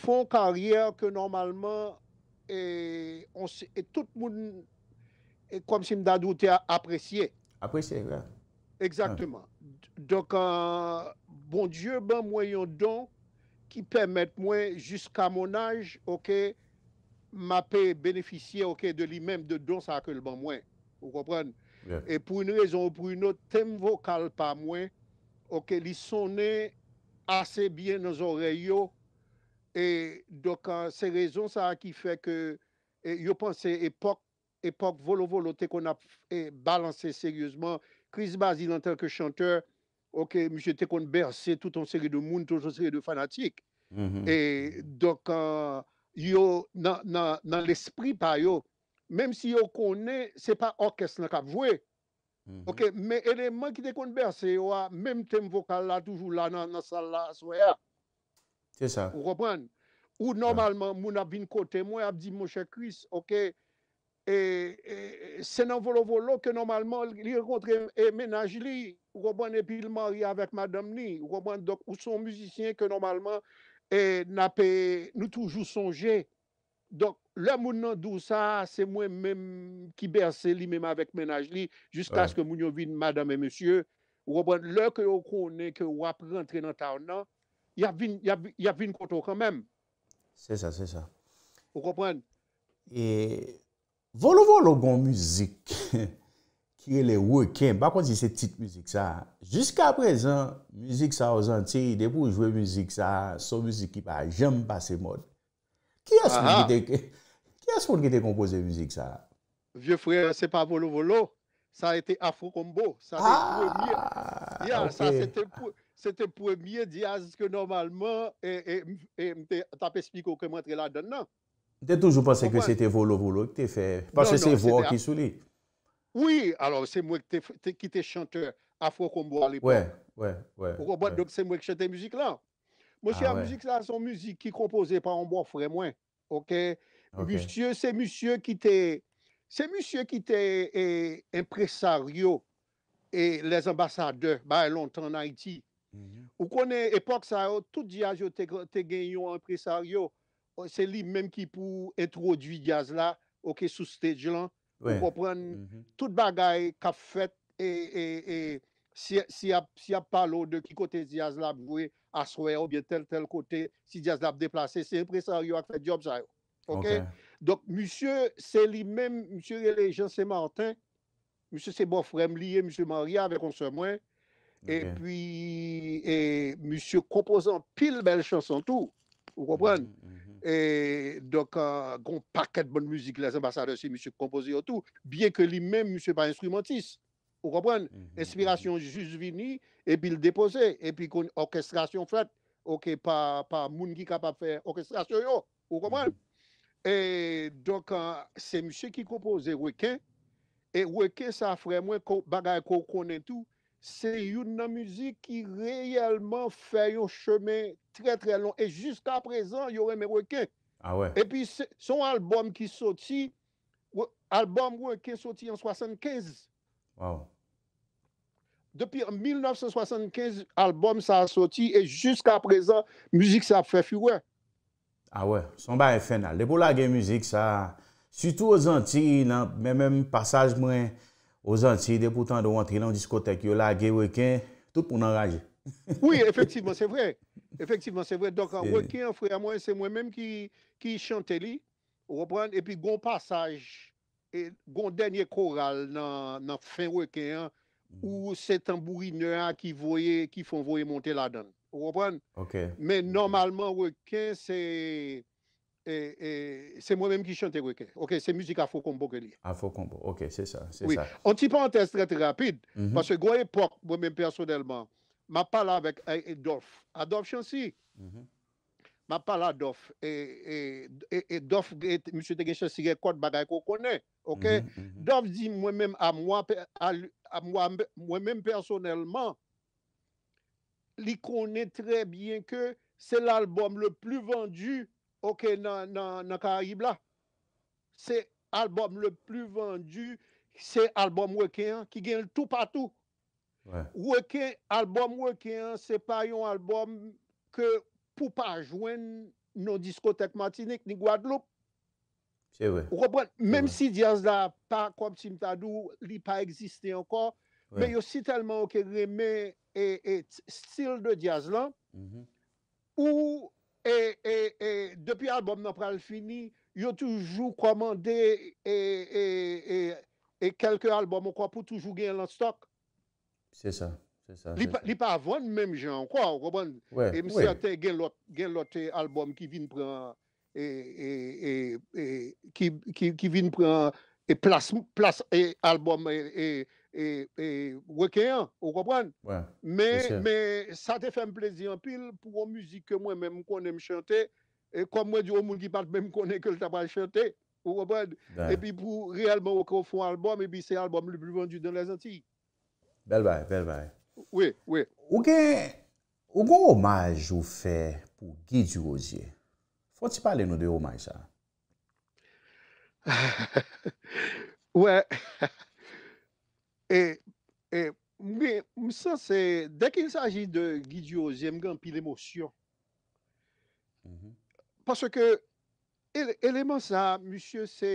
fon karyer ke normalman e tout moun kom si mda doute apresye apresye bon dieu ben mwayon don qui permettent moi, jusqu'à mon âge, ok, m'a bénéficier ok, de lui-même de dons ça que le bon moins. Vous comprenez? Et pour une raison ou pour une autre, thème vocal pas moins, ok, ils sonnait assez bien nos oreilles. Et donc, euh, c'est raison ça qui fait que je pense époque époque volo volo qu'on a balancé sérieusement Chris Basile en tant que chanteur Ok, mèche te kon berse tout an seri de moun, tout an seri de fanatik. Mm-hmm. Et donc, euh, yo nan l'esprit pa yo, mèm si yo konne, se pa orkestre nan ka vwe. Mm-hmm. Ok, mèm eleman ki te kon berse, yo a mèm tem vokal la toujou la nan nasal la swaya. C'est ça. Ou normalman, moun ap vin kote, mwen ap di mouche kris, ok. E, e, se nan volo-volo ke normalman li yon kontre e, menaj li, ou repwenn epi il marye avèk madam ni, ou repwenn dok ou son muzisyen ke normalman e napè nou toujou sonje. Dok lè moun nan dousa, se mwen mèm ki berse li mèm avèk menaj li, jiska skè moun yon vin madam e monsye, ou repwenn lè ke ou konen ke ou ap rentre nan taon nan, yav vin konto kwa mèm. Se sa, se sa. Ou repwenn. E... Volo Volo goun mouzik ki e le wèkèm, pa kon di se tit mouzik sa, jiska prezant mouzik sa ou zantir, depou jwè mouzik sa, sou mouzik ki pa jèm pa se mod. Ki as kon ki te kompose mouzik sa la? Vye frè, se pa Volo Volo, sa ete Afro Combo. Sa ete ah, premier, di ya sa, sete premier, di ya ziske normalman, e mte tapè spikou ke mwè tre la den non? nan. Te toujou panse ke se te volo-volo ki te fe, panse se vwo ki sou li. Oui, alo se mwen ki te chante Afro-Kombo alipan. Ou konpon, dok se mwen ki chante mouzik lan. Monsi a mouzik sa son mouzik ki kompose pa anbo fwere mwen. Monsi, se monsi ki te eh, impresaryo e les ambasadeur ba e lontan na iti. Mhm. Ou konen epok sa yo, tout di ajo ah, te genyon impresaryo Oh, se li mèm ki pou etrodvi gaz la, ok, sou stèj lan. Ou kopren, tout bagay kap fèt, et si ap palo de ki kote zi gaz la, boué, aswe ou bien tel tel kote, si zi gaz la deplase, se represaryo ak fè di obzay. Ok? Donk, moussie, se li mèm, moussie, jen se martin, moussie, se bof rem liye, moussie, maria, ve kon se mwen, e pwi, e moussie, kompozant pil bel chansan tou, ou kopren, moussie, mhm, mhm. E euh, gon pa ket bon mouzik les ambassade si msye kompoze yo tou, biye ke li men msye pa instrumentis. Ou kompran, inspirasyon juz vini, mm-hmm. epi l depoze, epi kon orkestrasyon fwet, ok, pa moun ki kapap fe orkestrasyon yo, ou kompran. E, donk, euh, se msye ki kompoze weke, e weke sa fre mwen bagay kon konen tou, Se yon nan muzik ki reyelman fè yon chemè trè trè lon. E jysk aprezan yon reme ah wèkè. A wè. E pi son albom ki soti, albom wèkè soti an 75. Waw. Depi an 1975, albom sa soti e jysk aprezan, muzik sa fè fwi wè. A wè, son ba e fè nan. Le pou la gen muzik sa, sütou o zanti nan men men passage mwen... Ozan, si de pou tan de wantri nan diskotek yo lage weken, tout pou nan raje. Oui, efektiveman, se vre. Efektiveman, se vre. Dok an weken, fwe a mwen, se mwen menm ki chante li, repran, epi gon pasaj, gon denye koral nan fin weken, ou se tambourine a ki fwen voye monte la dan. Repran? Ok. Men normalman weken, se... E, e, se mwen men ki chante weke. Ok, se mouzik Afo Kombo ke li. Afo Kombo, ok, se sa. On ti pa an test rete rapide, mwen mhm. se goye pok mwen men personelman, ma pala avèk eh, eh, Adolphe. Adolphe chansi. Mhm. Ma pala Adolphe. Adolphe, mouzik te gen chansi, ge kote bagay ko mhm, kone. Adolphe di mwen men, mwen men personelman, li kone tre bien ke se l'albom le plu vendu Ok nan Karayib la, se albom le plu vendu, se albom weke an, ki gen l tou patou. Ou eke, albom weke an, se pa yon albom ke pou pa jwen nou diskotek matinik ni Guadeloupe. Se we. Mem si jazz la pa kom tim tadou, li pa egziste ankon, me yo si telman ok reme e stil de jazz la, ou E, e, e depi albom nan pral fini, yo toujou komande e, e kelke albom pou toujou gen lan stok. Se sa. Li pa avon menm jan, kwa, wabon. E mse ate gen lote albom ki vin pran e plas e albom e... E, e weke an, ou wapwen? Wè. Mè, mè, sa te fè m plèzi an pil pou ou müzik ke mwen mèm konèm chante, e kom mwen di ou moun ki pat mèm konèm ke l tapal chante, ou wapwen? E pi pou reèlman ou kon fon albòm, e pi se albòm lè blu vendu dan lè zanty. Bel vay, bel vay. Wè, wè. Ou gen, ou gò omaj ou fè pou Gidji Oziye? Fò ti pale nou de omaj sa? Ha, ha, ha, ha. Wè, ha, ha. E, mwen, mwen san se, dek il saji de Gidiozie, mwen gan pi l'emosyon. Mm-hmm. Paske, eleman sa, mwen se,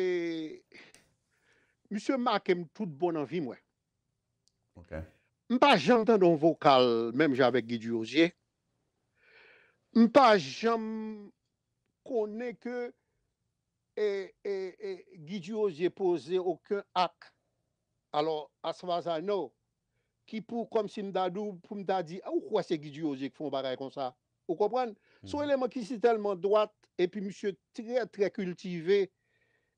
mwen se maken tout bonan vi mwen. Ok. Mwen pa jantan don vokal, menm javek Gidiozie, mwen pa jantan konen ke Gidiozie pose ouke ak alo, as fazan nou, ki pou kom si mdadou, pou mdadou, a ah, ou kwa se gidyoje ki fon bagay kon sa? Ou kompran? Mm. Sou eleman ki si telman doat, epi msye tre-tre kultive,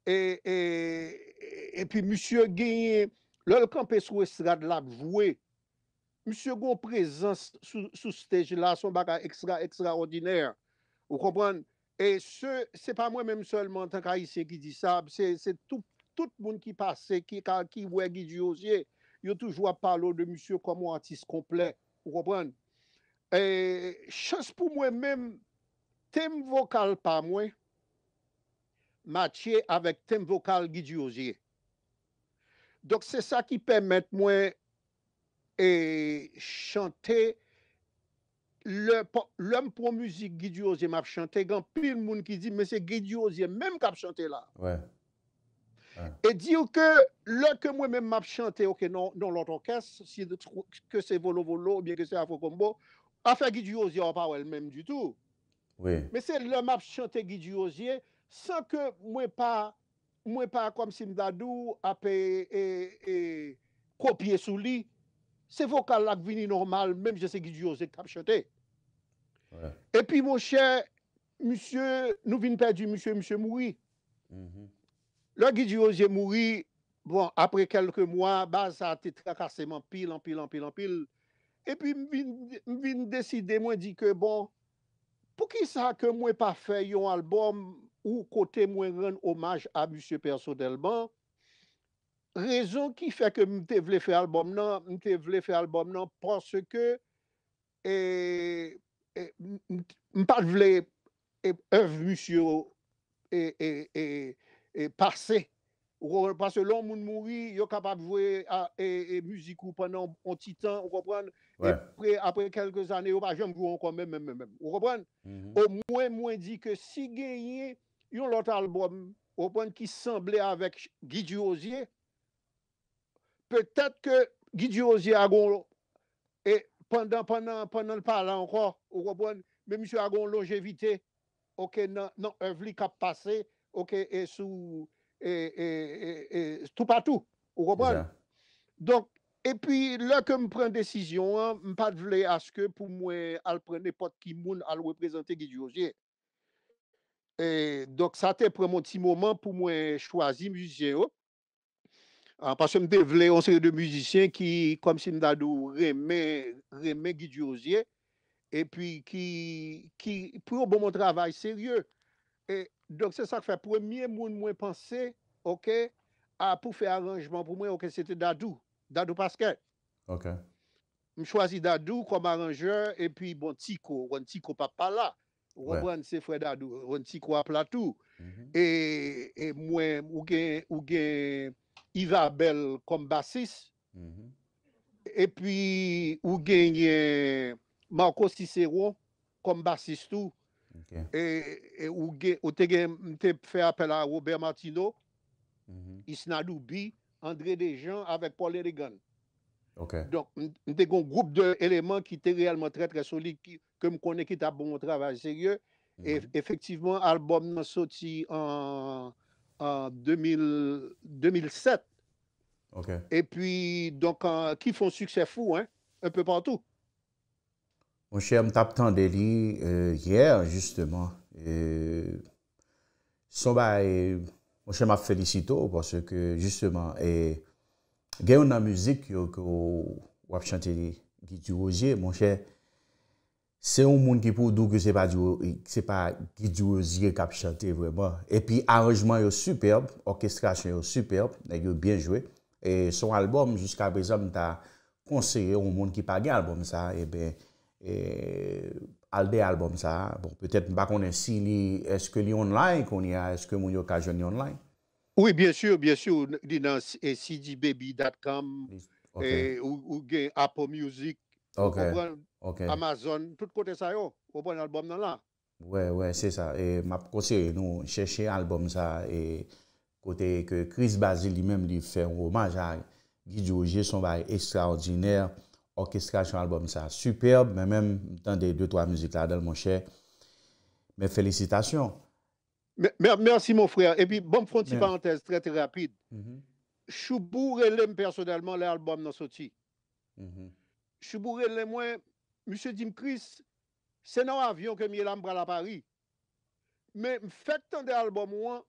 epi msye genye, lor kampes ou estrad la vwe, msye gon prezans sou stèj la, son bagay ekstra-ekstra ordinaire, ou kompran? E se, se pa mwen menm solman, tan ka isye ki di sa, se tout Tout moun ki pase ki kal ki wè Gidyozie, yo toujwa palo de musyo komo atis komple, ou kopren. E chans pou mwen men, tem vokal pa mwen, ma tche avèk tem vokal Gidyozie. Dok se sa ki pèmèt mwen e, chante, lèm pou müzik Gidyozie map chante, gan pil moun ki di mwen se Gidyozie menm kap chante la. Wè. E diyo ke lò ke mwen men map chante okè nan lòt ankes, si de trok ke se volo-volo, bieke se a fo kombo, a fè gidyozyè an pa wèl mèm du tout. Mè se lò map chante gidyozyè, sa ke mwen pa, mwen pa akwam sin dadou, apè e kopye sou li, se fò kal lak vini normal, mèm jese gidyozyè kap chante. E pi mwen chè, mwen chè, nou vin pè di mwen chè mwen chè moui, mwen chè mwen chè. Lò gwi di yo jè mouri, bon, apre kelke mwa, ba, sa te trakase man pil, an pil, an pil, an pil, epi mvin deside mwen di ke, bon, pou ki sa ke mwen pa fè yon albom, ou kote mwen ren omaj a M. Persaudelman, rezon ki fè ke mte vle fè albom nan, mte vle fè albom nan, pwos ke e, e, mpa vle ev M. Persaudelman, E parse, ou repan, se loun moun mouri, yo kapap vwe e muzikou panan an titan, ou repan, apre kelke zane, ou repan, jom vwe an kon men, men, men, men, ou repan, ou mwen mwen di ke si genye yon lot albom, ou repan, ki semble avek Gidu Ozye, petat ke Gidu Ozye agon, e panan, panan, panan palan an kon, ou repan, men mouche agon longevite, ok, nan evli kap pase, Ok, e sou, e, e, e, e, tou patou, ou repran. Donk, e pi, la ke m pren desisyon, an, m pat vle aske pou mwen al prene pot ki moun al wè prezante Gidyozie. E, donk, sa te pre moun ti mouman pou mwen chwazi mjize yo. An, paswè m te vle osre de mjize ki, kom sin dadou, reme, reme Gidyozie. E pi, ki, ki, pou mwen bon travay serye. Donk se sa k fè, premye moun mwen panse, ok, a pou fè aranjman pou mwen, ok, se te Dadou, Dadou Pasket. Ok. M chwazi Dadou kom aranjman, e pi bon Tiko, wan Tiko papala, wan se fwe Dadou, wan Tiko ap la tou. Mhm. E, e mwen ou gen Iva Bel kom basis, mhm. e pi ou genye Marco Cicero kom basis tou. E, e ou te gen, mte fe apel a Robert Martino, mhm. Isna Loubi, André Desjans, avek Paul Eragon. Ok. Donk, mte gen goun group de eleman ki te relman tre tre solik, kem konen ki ta bon travaj serye. E, efektivman, albom nan soti an 2007. Ok. E pi, donk, ki fon sukses fou, un pe pantou. Mwen chè m tap tande li yèr, euh, justèman, euh, son ba, euh, mwen chè m ap felisito, parce ke, justèman, gen yon nan müzik yo yo wap chante li, Gidu Ozye, mwen chè, se yon moun ki pou dou, se pa Gidu Ozye kap chante vwèman, epi arjman yo superb, orkestrasyon yo superb, yo bien jwè, son albom, jiska bezan m ta konseye yon moun ki pa gen albom sa, epi, e al de albom sa, bon pwetet mba konensi li, eske li online koni ya, eske moun yo kajon li online? Oui, bien sûr, bien sûr, li nan cdbaby.com, e, ou gen Apple Music, Amazon, tout kote sa yo, pou bon albom nan la. Ouè, ouè, se sa, e m'aproser nou, chèche albom sa, e kote ke Chris Basile li mèm li fè romaj a Gidjo, jè son vay ekstraordinèr, Orkestrasyon albom sa, superbe, men menm tan de 2-3 müzik la del mon chè. Men felicitasyon. Mersi mon frè, epi bon fronti parantez, trète rapide. Chou bourre lem personelman le albom nan soti. Chou bourre lem mwen, M. Dimkris, senan avyon ke mi elan bral apari. Men fèk tan de albom mwen,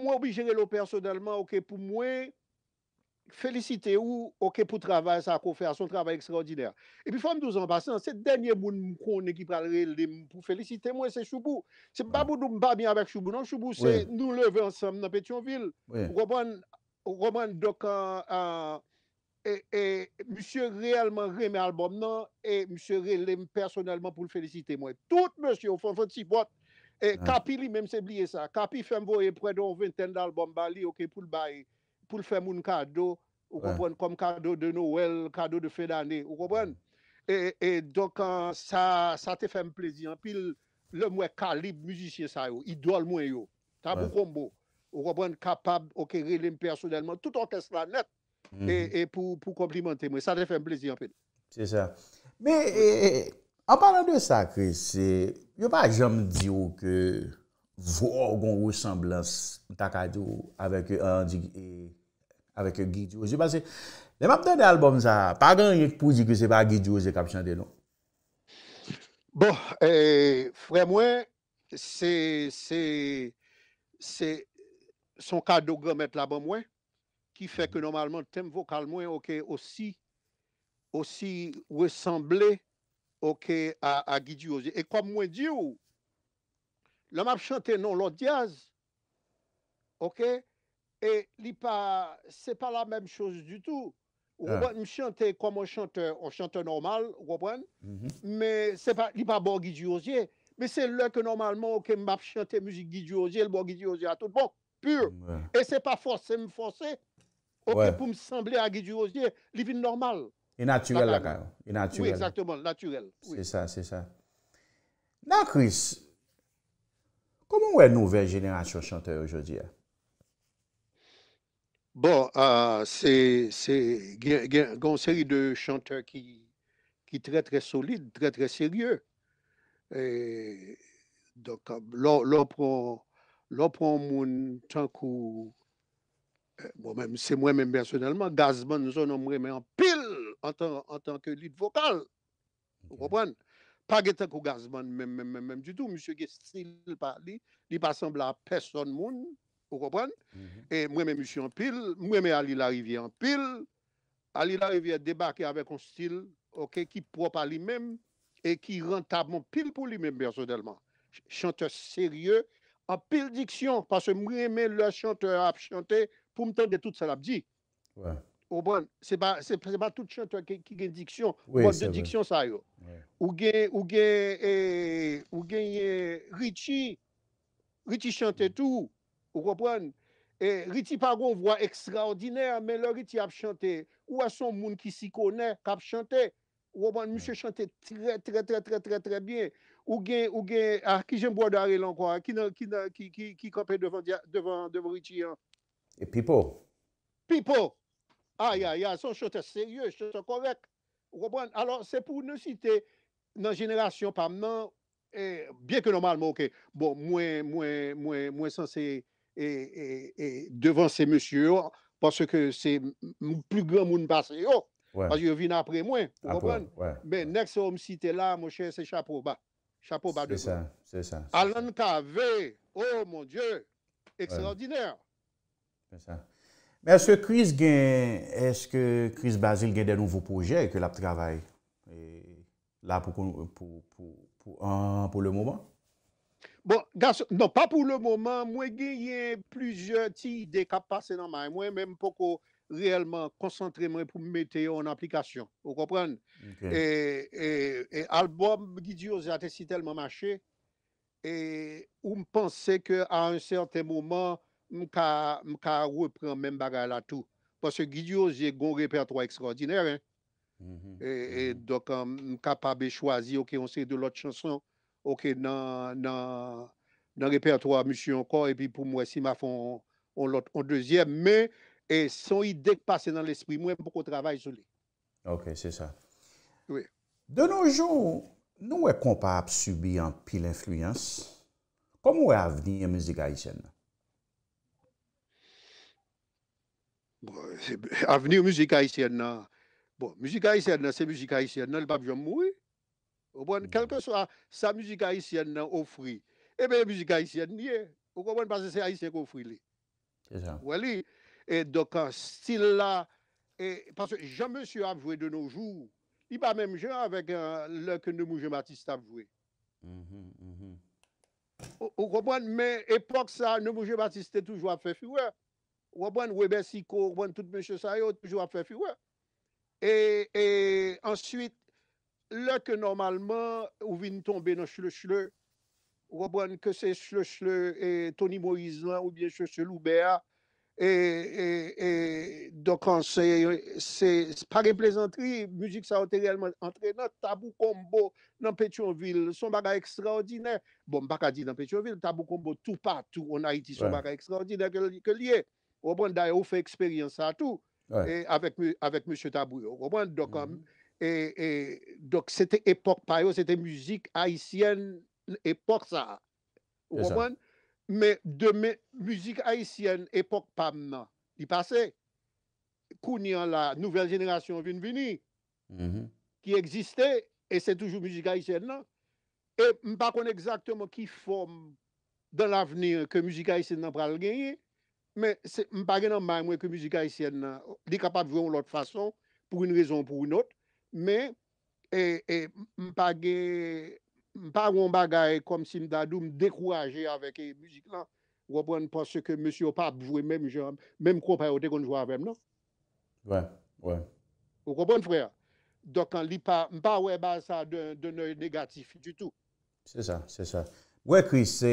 mwen bi jere lo personelman, pou mwen, felisite ou oke pou travay sa ko fè a son travay ekstradinèr. E pi fòm nou zan basan, se denye moun mkoun e ki pral re lèm pou felisite mwen se choubou. Se ah. babou nou mba mi avèk choubou nan choubou, se nou levè ansam nan Petionville, roban dokan, e msè re lèm personelman pou felisite mwen. Tout msè ou fòm fòm si pot, e ah. kapi li mèm se bliye sa, kapi fèm vò e prè don vèntènda albòm bali oke pou l'baye. pou l fè moun kado, ou kou pren kom kado de nouwel, kado de fè danè, ou kou pren, e, e, e do kan sa te fè m plèzi anpil, l mwen kalib mjusisye sa yo, idol mwen yo, tabou kombo, ou kou pren kapab, oké relim personelman, tout orkestra net, mm-hmm. e, e pou komplimante mwen, sa te fè m plèzi anpil. Se sa, me, anpalan de sa kris, yo pa jom diyo ke, vwo goun resamblans, ta kado, avek euh, an di, e, avèk Gidyoze. Basè, lè map nan de albòm sa, padan yè kpou zik wè se pa Gidyoze kap chante nou? Bon, e, fwè mwen, se, se, se, son kado gòmèt l'albòm mwen, ki fè kè normalman tem vòkal mwen okè osi, osi wèsemblè okè a Gidyoze. E kom mwen diyo, lè map chante nou lò Diaz, okè, E li pa, se pa la menm chos du tou. Ah. M chante komon chante, on chante normal, wapwen. Me se pa, li pa bon Gidjozie. Me se lè ke normalman ou ke m ap chante mouzik Gidjozie, l bon Gidjozie ato, bon, pur. E se pa force m force, ou ke pou m sanble a Gidjozie, li vin normal. E naturel akal. E naturel. Oui, exactement, naturel. Se sa, se sa. Nan Chris, komon wè nouve jenera chante yojodi ya? Bon, euh, se gen gonseri de chanteur ki tre tre solide, tre tre seryeu, e dok lo pron moun tankou, euh, bon men se mwen men personelman, Gazman zon omre men en pil an tankou lid vokal, wapwen, page tankou Gazman men men men men, du tout, monsiou gen si lé pa li, li pa semble aperson moun, Ou ko pren, e mwen men mwen si an pil, mwen men Alila Rivie an pil, Alila Rivie a debake avek an stil, ok, ki prop a li men, e ki rentab mwen pil pou li men personelman. Chanteur serye, an pil diksyon, pase mwen men la chanteur ap chante, pou mten de tout sa labdi. Ou pren, se pa tout chanteur ki gen diksyon, ou gen, ou gen, eh, ou gen, ou gen, ou gen, Richie, Richie chante mm. tou ou, Wopwen, e riti parou vwa ekstraordinèr, men lor riti ap chante. Ou asan moun ki si konè kap chante. Wopwen, mou se chante trè trè trè trè trè trè bie. Ou gen, ou gen, a ki jen bwa dare lan kwa, ki nan, ki nan, ki kapè devan, devan, devan riti an. E pipo. Pipo. Aya, aya, son chante sèrye, son chante korek. Wopwen, alon, se pou nou site nan jenèrasyon pa mè, e, biè ke nomal mè okè, bon, mwen, mwen, mwen, mwen sanseye e devan se monsi yo, paske se moun pli gwa moun basi yo, paske yo vin apre mwen, mwen ek se om si te la, mwen chen se chapo ba, chapo ba de pou. Se sa, se sa. Alen ka ve, oh moun die, ekstraordinèr. Se sa. Mè se Chris gen, eske Chris Basile gen de nouvo pouje, ke la pou travay, la pou, pou, pou, pou le mouman? Bon, non, pa pou lè mouman, mwen gen yè pluzè ti de kap pase nan mwen. Mwen mè mpoko reèlman konsantre mwen pou mwete yo an aplikasyon. Ou kopran? E alboum Gidyo zate sitèl mwen mache e ou mpense ke an sèrte mouman mka repren mèm bagay la tou. Pwase Gidyo zye goun repèr towa ekstraordinèr. E dok mkapa be chwazi ok, mwen se de lòt chanson Ok, nan repertoir, mi si yon kon, epi pou mwen si ma fon on lòt, on dèzyèm, mè, e son yi dèk pase nan l'espri, mwen pou kò travay sou lè. Ok, se sa. Oui. De noujou, nou wè kompap subi an pil influence, kom wè avni yon müzik ayisyen nan? Avni yon müzik ayisyen nan, müzik ayisyen nan, se müzik ayisyen nan, lè pap jom mwè, Bon, mm. Kèlke swa sa müzik haisyen nan ofri, e bè müzik haisyen nye, ou kòpon, pasè se haisyen kòfri li. Wè li, e dok an stil la, e pasè jan mèsyon apjouè de noujou, i pa mèm jò avèk an euh, lèk nou moujè matiste apjouè. Mm-hmm, mm-hmm. Ou kòpon, mè epok sa, nou moujè matiste te toujou apfè füwè, ou kòpon, wè bè siko, ou kòpon, bon, tout mèsyon sa yo toujou apfè füwè. E answit, e, Le ke normalman ou vin tombe no chle-chle, wabran ke se chle-chle Tony Moisan ou bie chle-chle Loubert, e, e, e dokan se pari plezentri, mouzik sa ote realman entre nan, tabou kombo nan Petionville, son baga ekstraordinè, bon baka di nan Petionville, tabou kombo tou patou, ou nan Haiti, son baga ekstraordinè ke liye, wabran daye ou fe eksperyans sa tou, e avek mouche tabou, wabran dokan... Et e, donc, c'était époque pa yo, c'était musique haïtienne époque ça. Ou kon, mais de mes musique haïtienne époque pa mna, y passe, kouni an la nouvel génération vini-vini, mm-hmm. ki existé, et c'est toujours musique haïtienne nan, et m'pa kon exactement ki form de l'avenir ke musique haïtienne nan pral genye, m'pa genan mman mwen ke musique haïtienne nan, li kapap voun l'ot fason, pou yon rezon pou yon ot, Men, mpa yon bagay kom si mdadou mdekouraje avek e yon muzik lan, wapwen pwase ke msye wap ap vwe menm jom, menm kropayote kon jwa avèm, nan? Wè, wè. Wapwen, frè, do kan li mpa wè basa dè nè negatif du tout. Se sa, se sa. Wè kwi, se,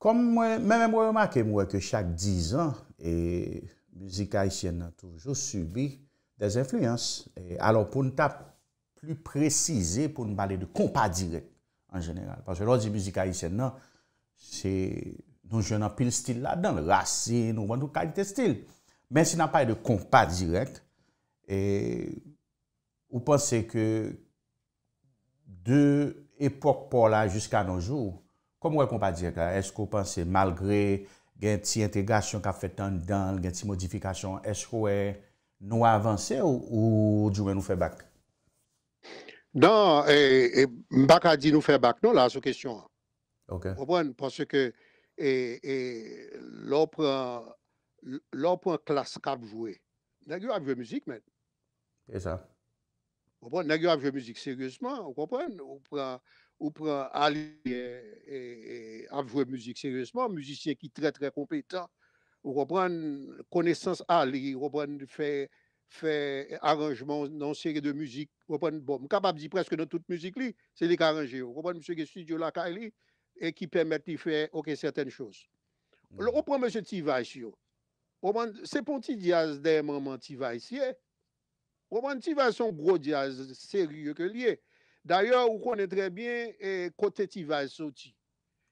kom mwen, mwen mwen mwè mwè ke mwè ke chak dizan, e, muzika isyen nan toujou subi, Des influence. Alors pou nou ta plus precisé, pou nou pale de kompa direk en jeneral. Parce que lò di musika y sè nan, c'est, nou jè nan pil stil la dan, rase, nou wèndou kalite stil. Men si nan pale de kompa direk, ou pensek que de epok pou la jusqu'a noujou, kom wè kompa direk la, eskou pensek malgré gen ti integrasyon ka fetan dan, gen ti modifikasyon, eskou wè Nou avanse ou djoumen nou fe bak? Nan, e, e, bak a di nou fe bak. Non la, sou kesyon an. Ok. Pwopwen, panse ke e, lopwa klas ka ap jwwe. Nagyo ap jwwe mizik men. E sa. Pwopwen, nagyo ap jwwe mizik seryosman. Pwopwen, ou pran alye ap jwwe mizik seryosman. Muzisyen ki tre tre kompetan. ou repran konesans a ah, li, repran fe aranjman nan sere de muzik, repran bom, kapab di preske nan tout muzik li, se li karanje yo, repran msye ge studio la ka li, e ki pemet li fe ok certaine chos. Mm. Ou repran msye Tiwai si yo, repran seponti diaz den maman Tiwai siye, repran Tiwai son gro diaz seri yo ke liye, dayor ou konen trebyen kote Tiwai soti,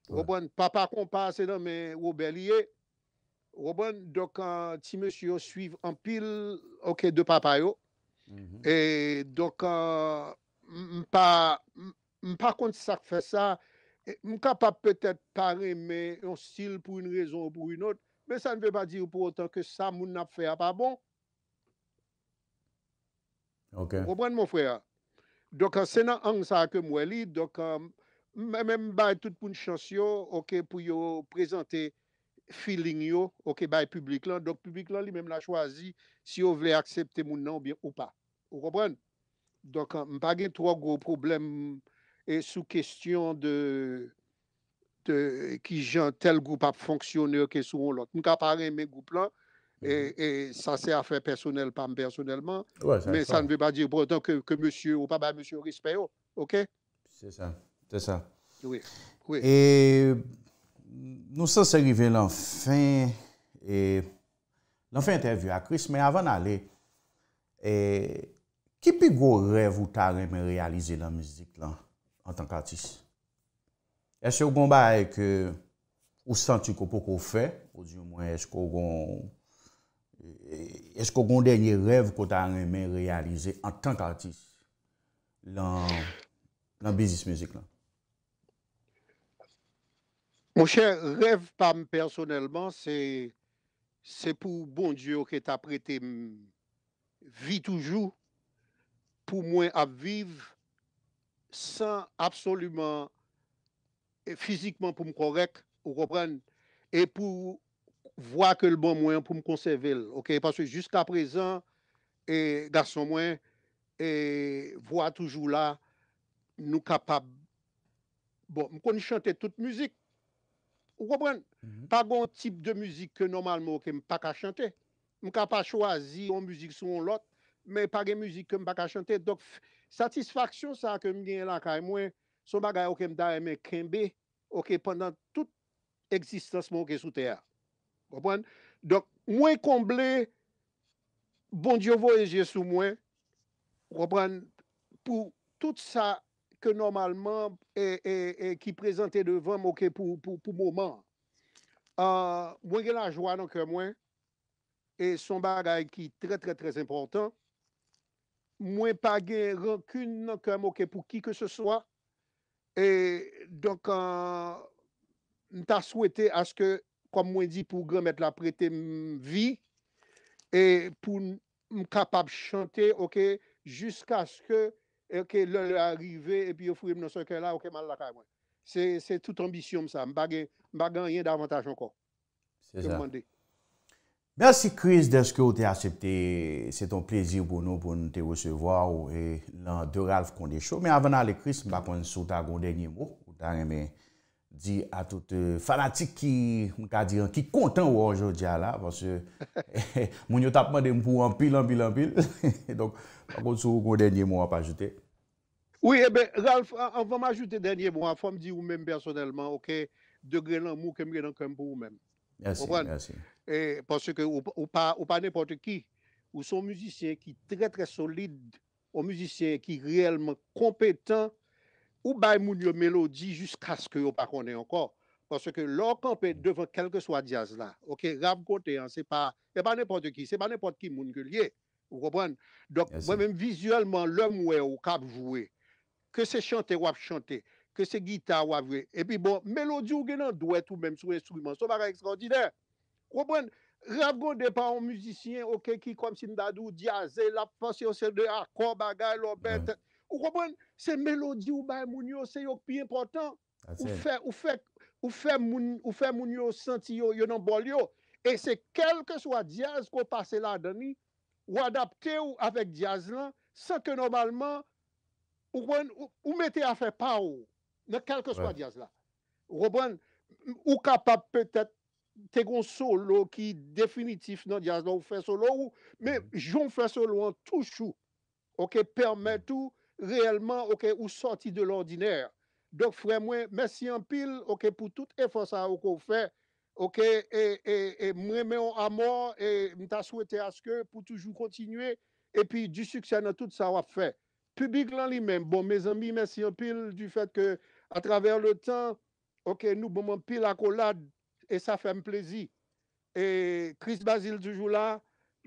repran papa kompase nan men ou beliye, Robwen, do ka ti mèsy yo suiv anpil, ok, de papay yo. E do ka m pa konti sak fe sa, m ka pa pètèt paremè yon stil pou yon rezon ou pou yon not, mè sa nve pa dir pou otan ke sa moun ap fe a pa bon. Robwen mou fwe a. Do ka senan an sa akè mwen li, do ka mèm mèm bay tout pou yon chansyo, ok, pou yon prezante. feeling yo oke bay publik lan. Dok publik lan li men m la chwazi si yo vle aksepte moun nan ou pa. Ou repren? Dok m pa gen trok gro problem e, sou kwestyon de ki jan tel goup ap fonksyoner ke sou on lot. M ka pare men goup lan e, mhm. e sa se afe personel pam personelman. Men sa n ve pa di breton ke monsi ou pa bay monsi rispe yo. Ok? Se sa. Se sa. E... Nou sa se rive lan fin, e, lan fin interview a Chris, men avan ale, e, ki pi go rev ou ta remen realize lan mizik lan an tank artis? Eche ou bon ba eke ou santi ko poko fe, ou diyo mwen esko e, gon denye rev ko ta remen realize an tank artis lan bizis mizik lan? Mon chè, rêve pa m personèlman, se pou bon diyo ke ta prete vi toujou pou mwen ap viv san absolouman fizikman pou m korek ou repren e pou vwa ke l bon mwen pou m konsevel. Ok, paswe, jiska prezan e gason mwen e vwa toujou la nou kapab bon, m koni chante tout müzik Ou repren, mhm. pa gon tip de muzik ke normalman ouke m pa ka chante. M ka pa chwazi yon muzik sou yon lot, men pa gen muzik ke m pa ka chante. Dok, satisfaksyon sa ke m gen lanka e mwen, sou bagay ouke m da eme kembe, ouke pendant tout eksistans m ouke sou teya. Repren, dok, mwen komble, bon diyo vo e jesou mwen, repren, pou tout sa... ke normalman e, e, e ki prezante devan mouke pou pou mouman. Mwen gen la jwa nan ke mwen e son bagay ki tre tre tre impotant. Mwen page renkoun nan ke mouke pou ki ke se swa. E donk ta swete aske, kom mwen di pou grem et la prete mwi e pou m kapab chante ok, jiska aske eke lèl lèl arrivé e pi yo fwe mnen soke la, oke mal lakay mwen. Se tout ambisyon msa, mbagè mbagè yon davantage ankon. Se mbende. Merci Chris dè s'ke o te asepte se ton plezir pou nou pou nou te recevwa ou e nan dè ral f konde show mè avè nan lè Chris mbakon sou ta gonde ni mwou, ou ta remè di a tout fanatik ki kontan wan jodi a la, moun yo tapman de mpou anpil, anpil, anpil, donk anpil sou kon denye moun ap ajoute. Oui, ebe, eh Ralph, anpil m'ajoute denye moun, anpil mdi ou men personelman, ok, de gre lan mou kem genan kem pou ou men. Merci, merci. E, porsi ke ou pa nipote ki, ou son mousisye ki tre tre solide, ou mousisye ki relman kompetan, Ou bay moun yo melodi Jusk aske yo pa konen ankon Paske lor konpe devon Kelke swa diaz la Ok, rap kote bon, an, se pa Se pa nepot ki, se pa nepot ki moun ke liye Ou kopwen, dok mwen menm Vizuelman lom we ou kap vwe Ke se chante wap chante Ke se gita wap we E pi bon, melodi ou genan Dwe tout menm sou eskouman So ba re ekstradiner Kopwen, rap kote de pa an mouzisyen Ok, ki kom sin dadou Diaz e lap, fonsi ou se de Akon bagay lopet Ou repwen, se melodi ou bay moun yo, se yo ki pi important, ou fe moun yo senti yo, yo nan bol yo, e se kelke swa diaz ko pase la dani, ou adapte ou avek diaz lan, sa ke normalman, ou mette afe pa ou, ne kelke swa diaz lan. Ou repwen, ou kapap petet te kon solo ki definitif nan diaz lan, ou fe solo ou, me mm-hmm. joun fe solo an mm-hmm. tou chou, ou ke permet ou reèlman ou soti de l'ordinèr. Dok fre mwen, mèsi an pil pou tout efansa ou kou fè. Ok, mwen mèon a mò, mwen ta souwete aske pou toujou kontinue. E pi, du suksyana tout sa wap fè. Pubik lan li mèm. Bon, mèz an mi, mèsi an pil du fèt kè a traver le tan, ok, nou bon mwen pil akolad, e sa fèm plèzi. E, Chris Basile toujou la,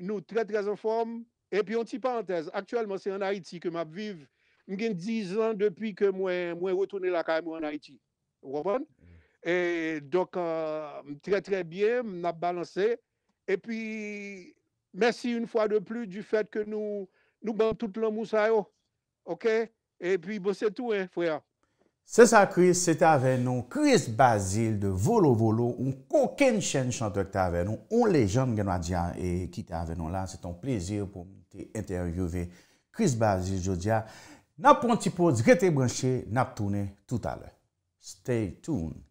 nou tre tre zon fòm, e pi onti parantez, aktyèlman se an Haiti ke map viv, Mwen gen 10 an depi ke mwen mwen wotounen la kae mwen Haiti. Wopan? Mm. E dok, mwen euh, tre tre byen, mwen ap balanse. E pi, mersi un fwa de plu du fet ke nou nou ban tout l'an mousa yo. E pi, bose tou, fweya. Sesa Chris, se ta ven nou Chris Basile de Volo Volo ou koken chen chantek ta ven nou ou le jom gen wadjan. E ki ta ven nou la, se ton plezir pou mwen te intervjouve Chris Basile Jodia Na pon ti po zgete banshe, nap toune tout ale. Stay tuned.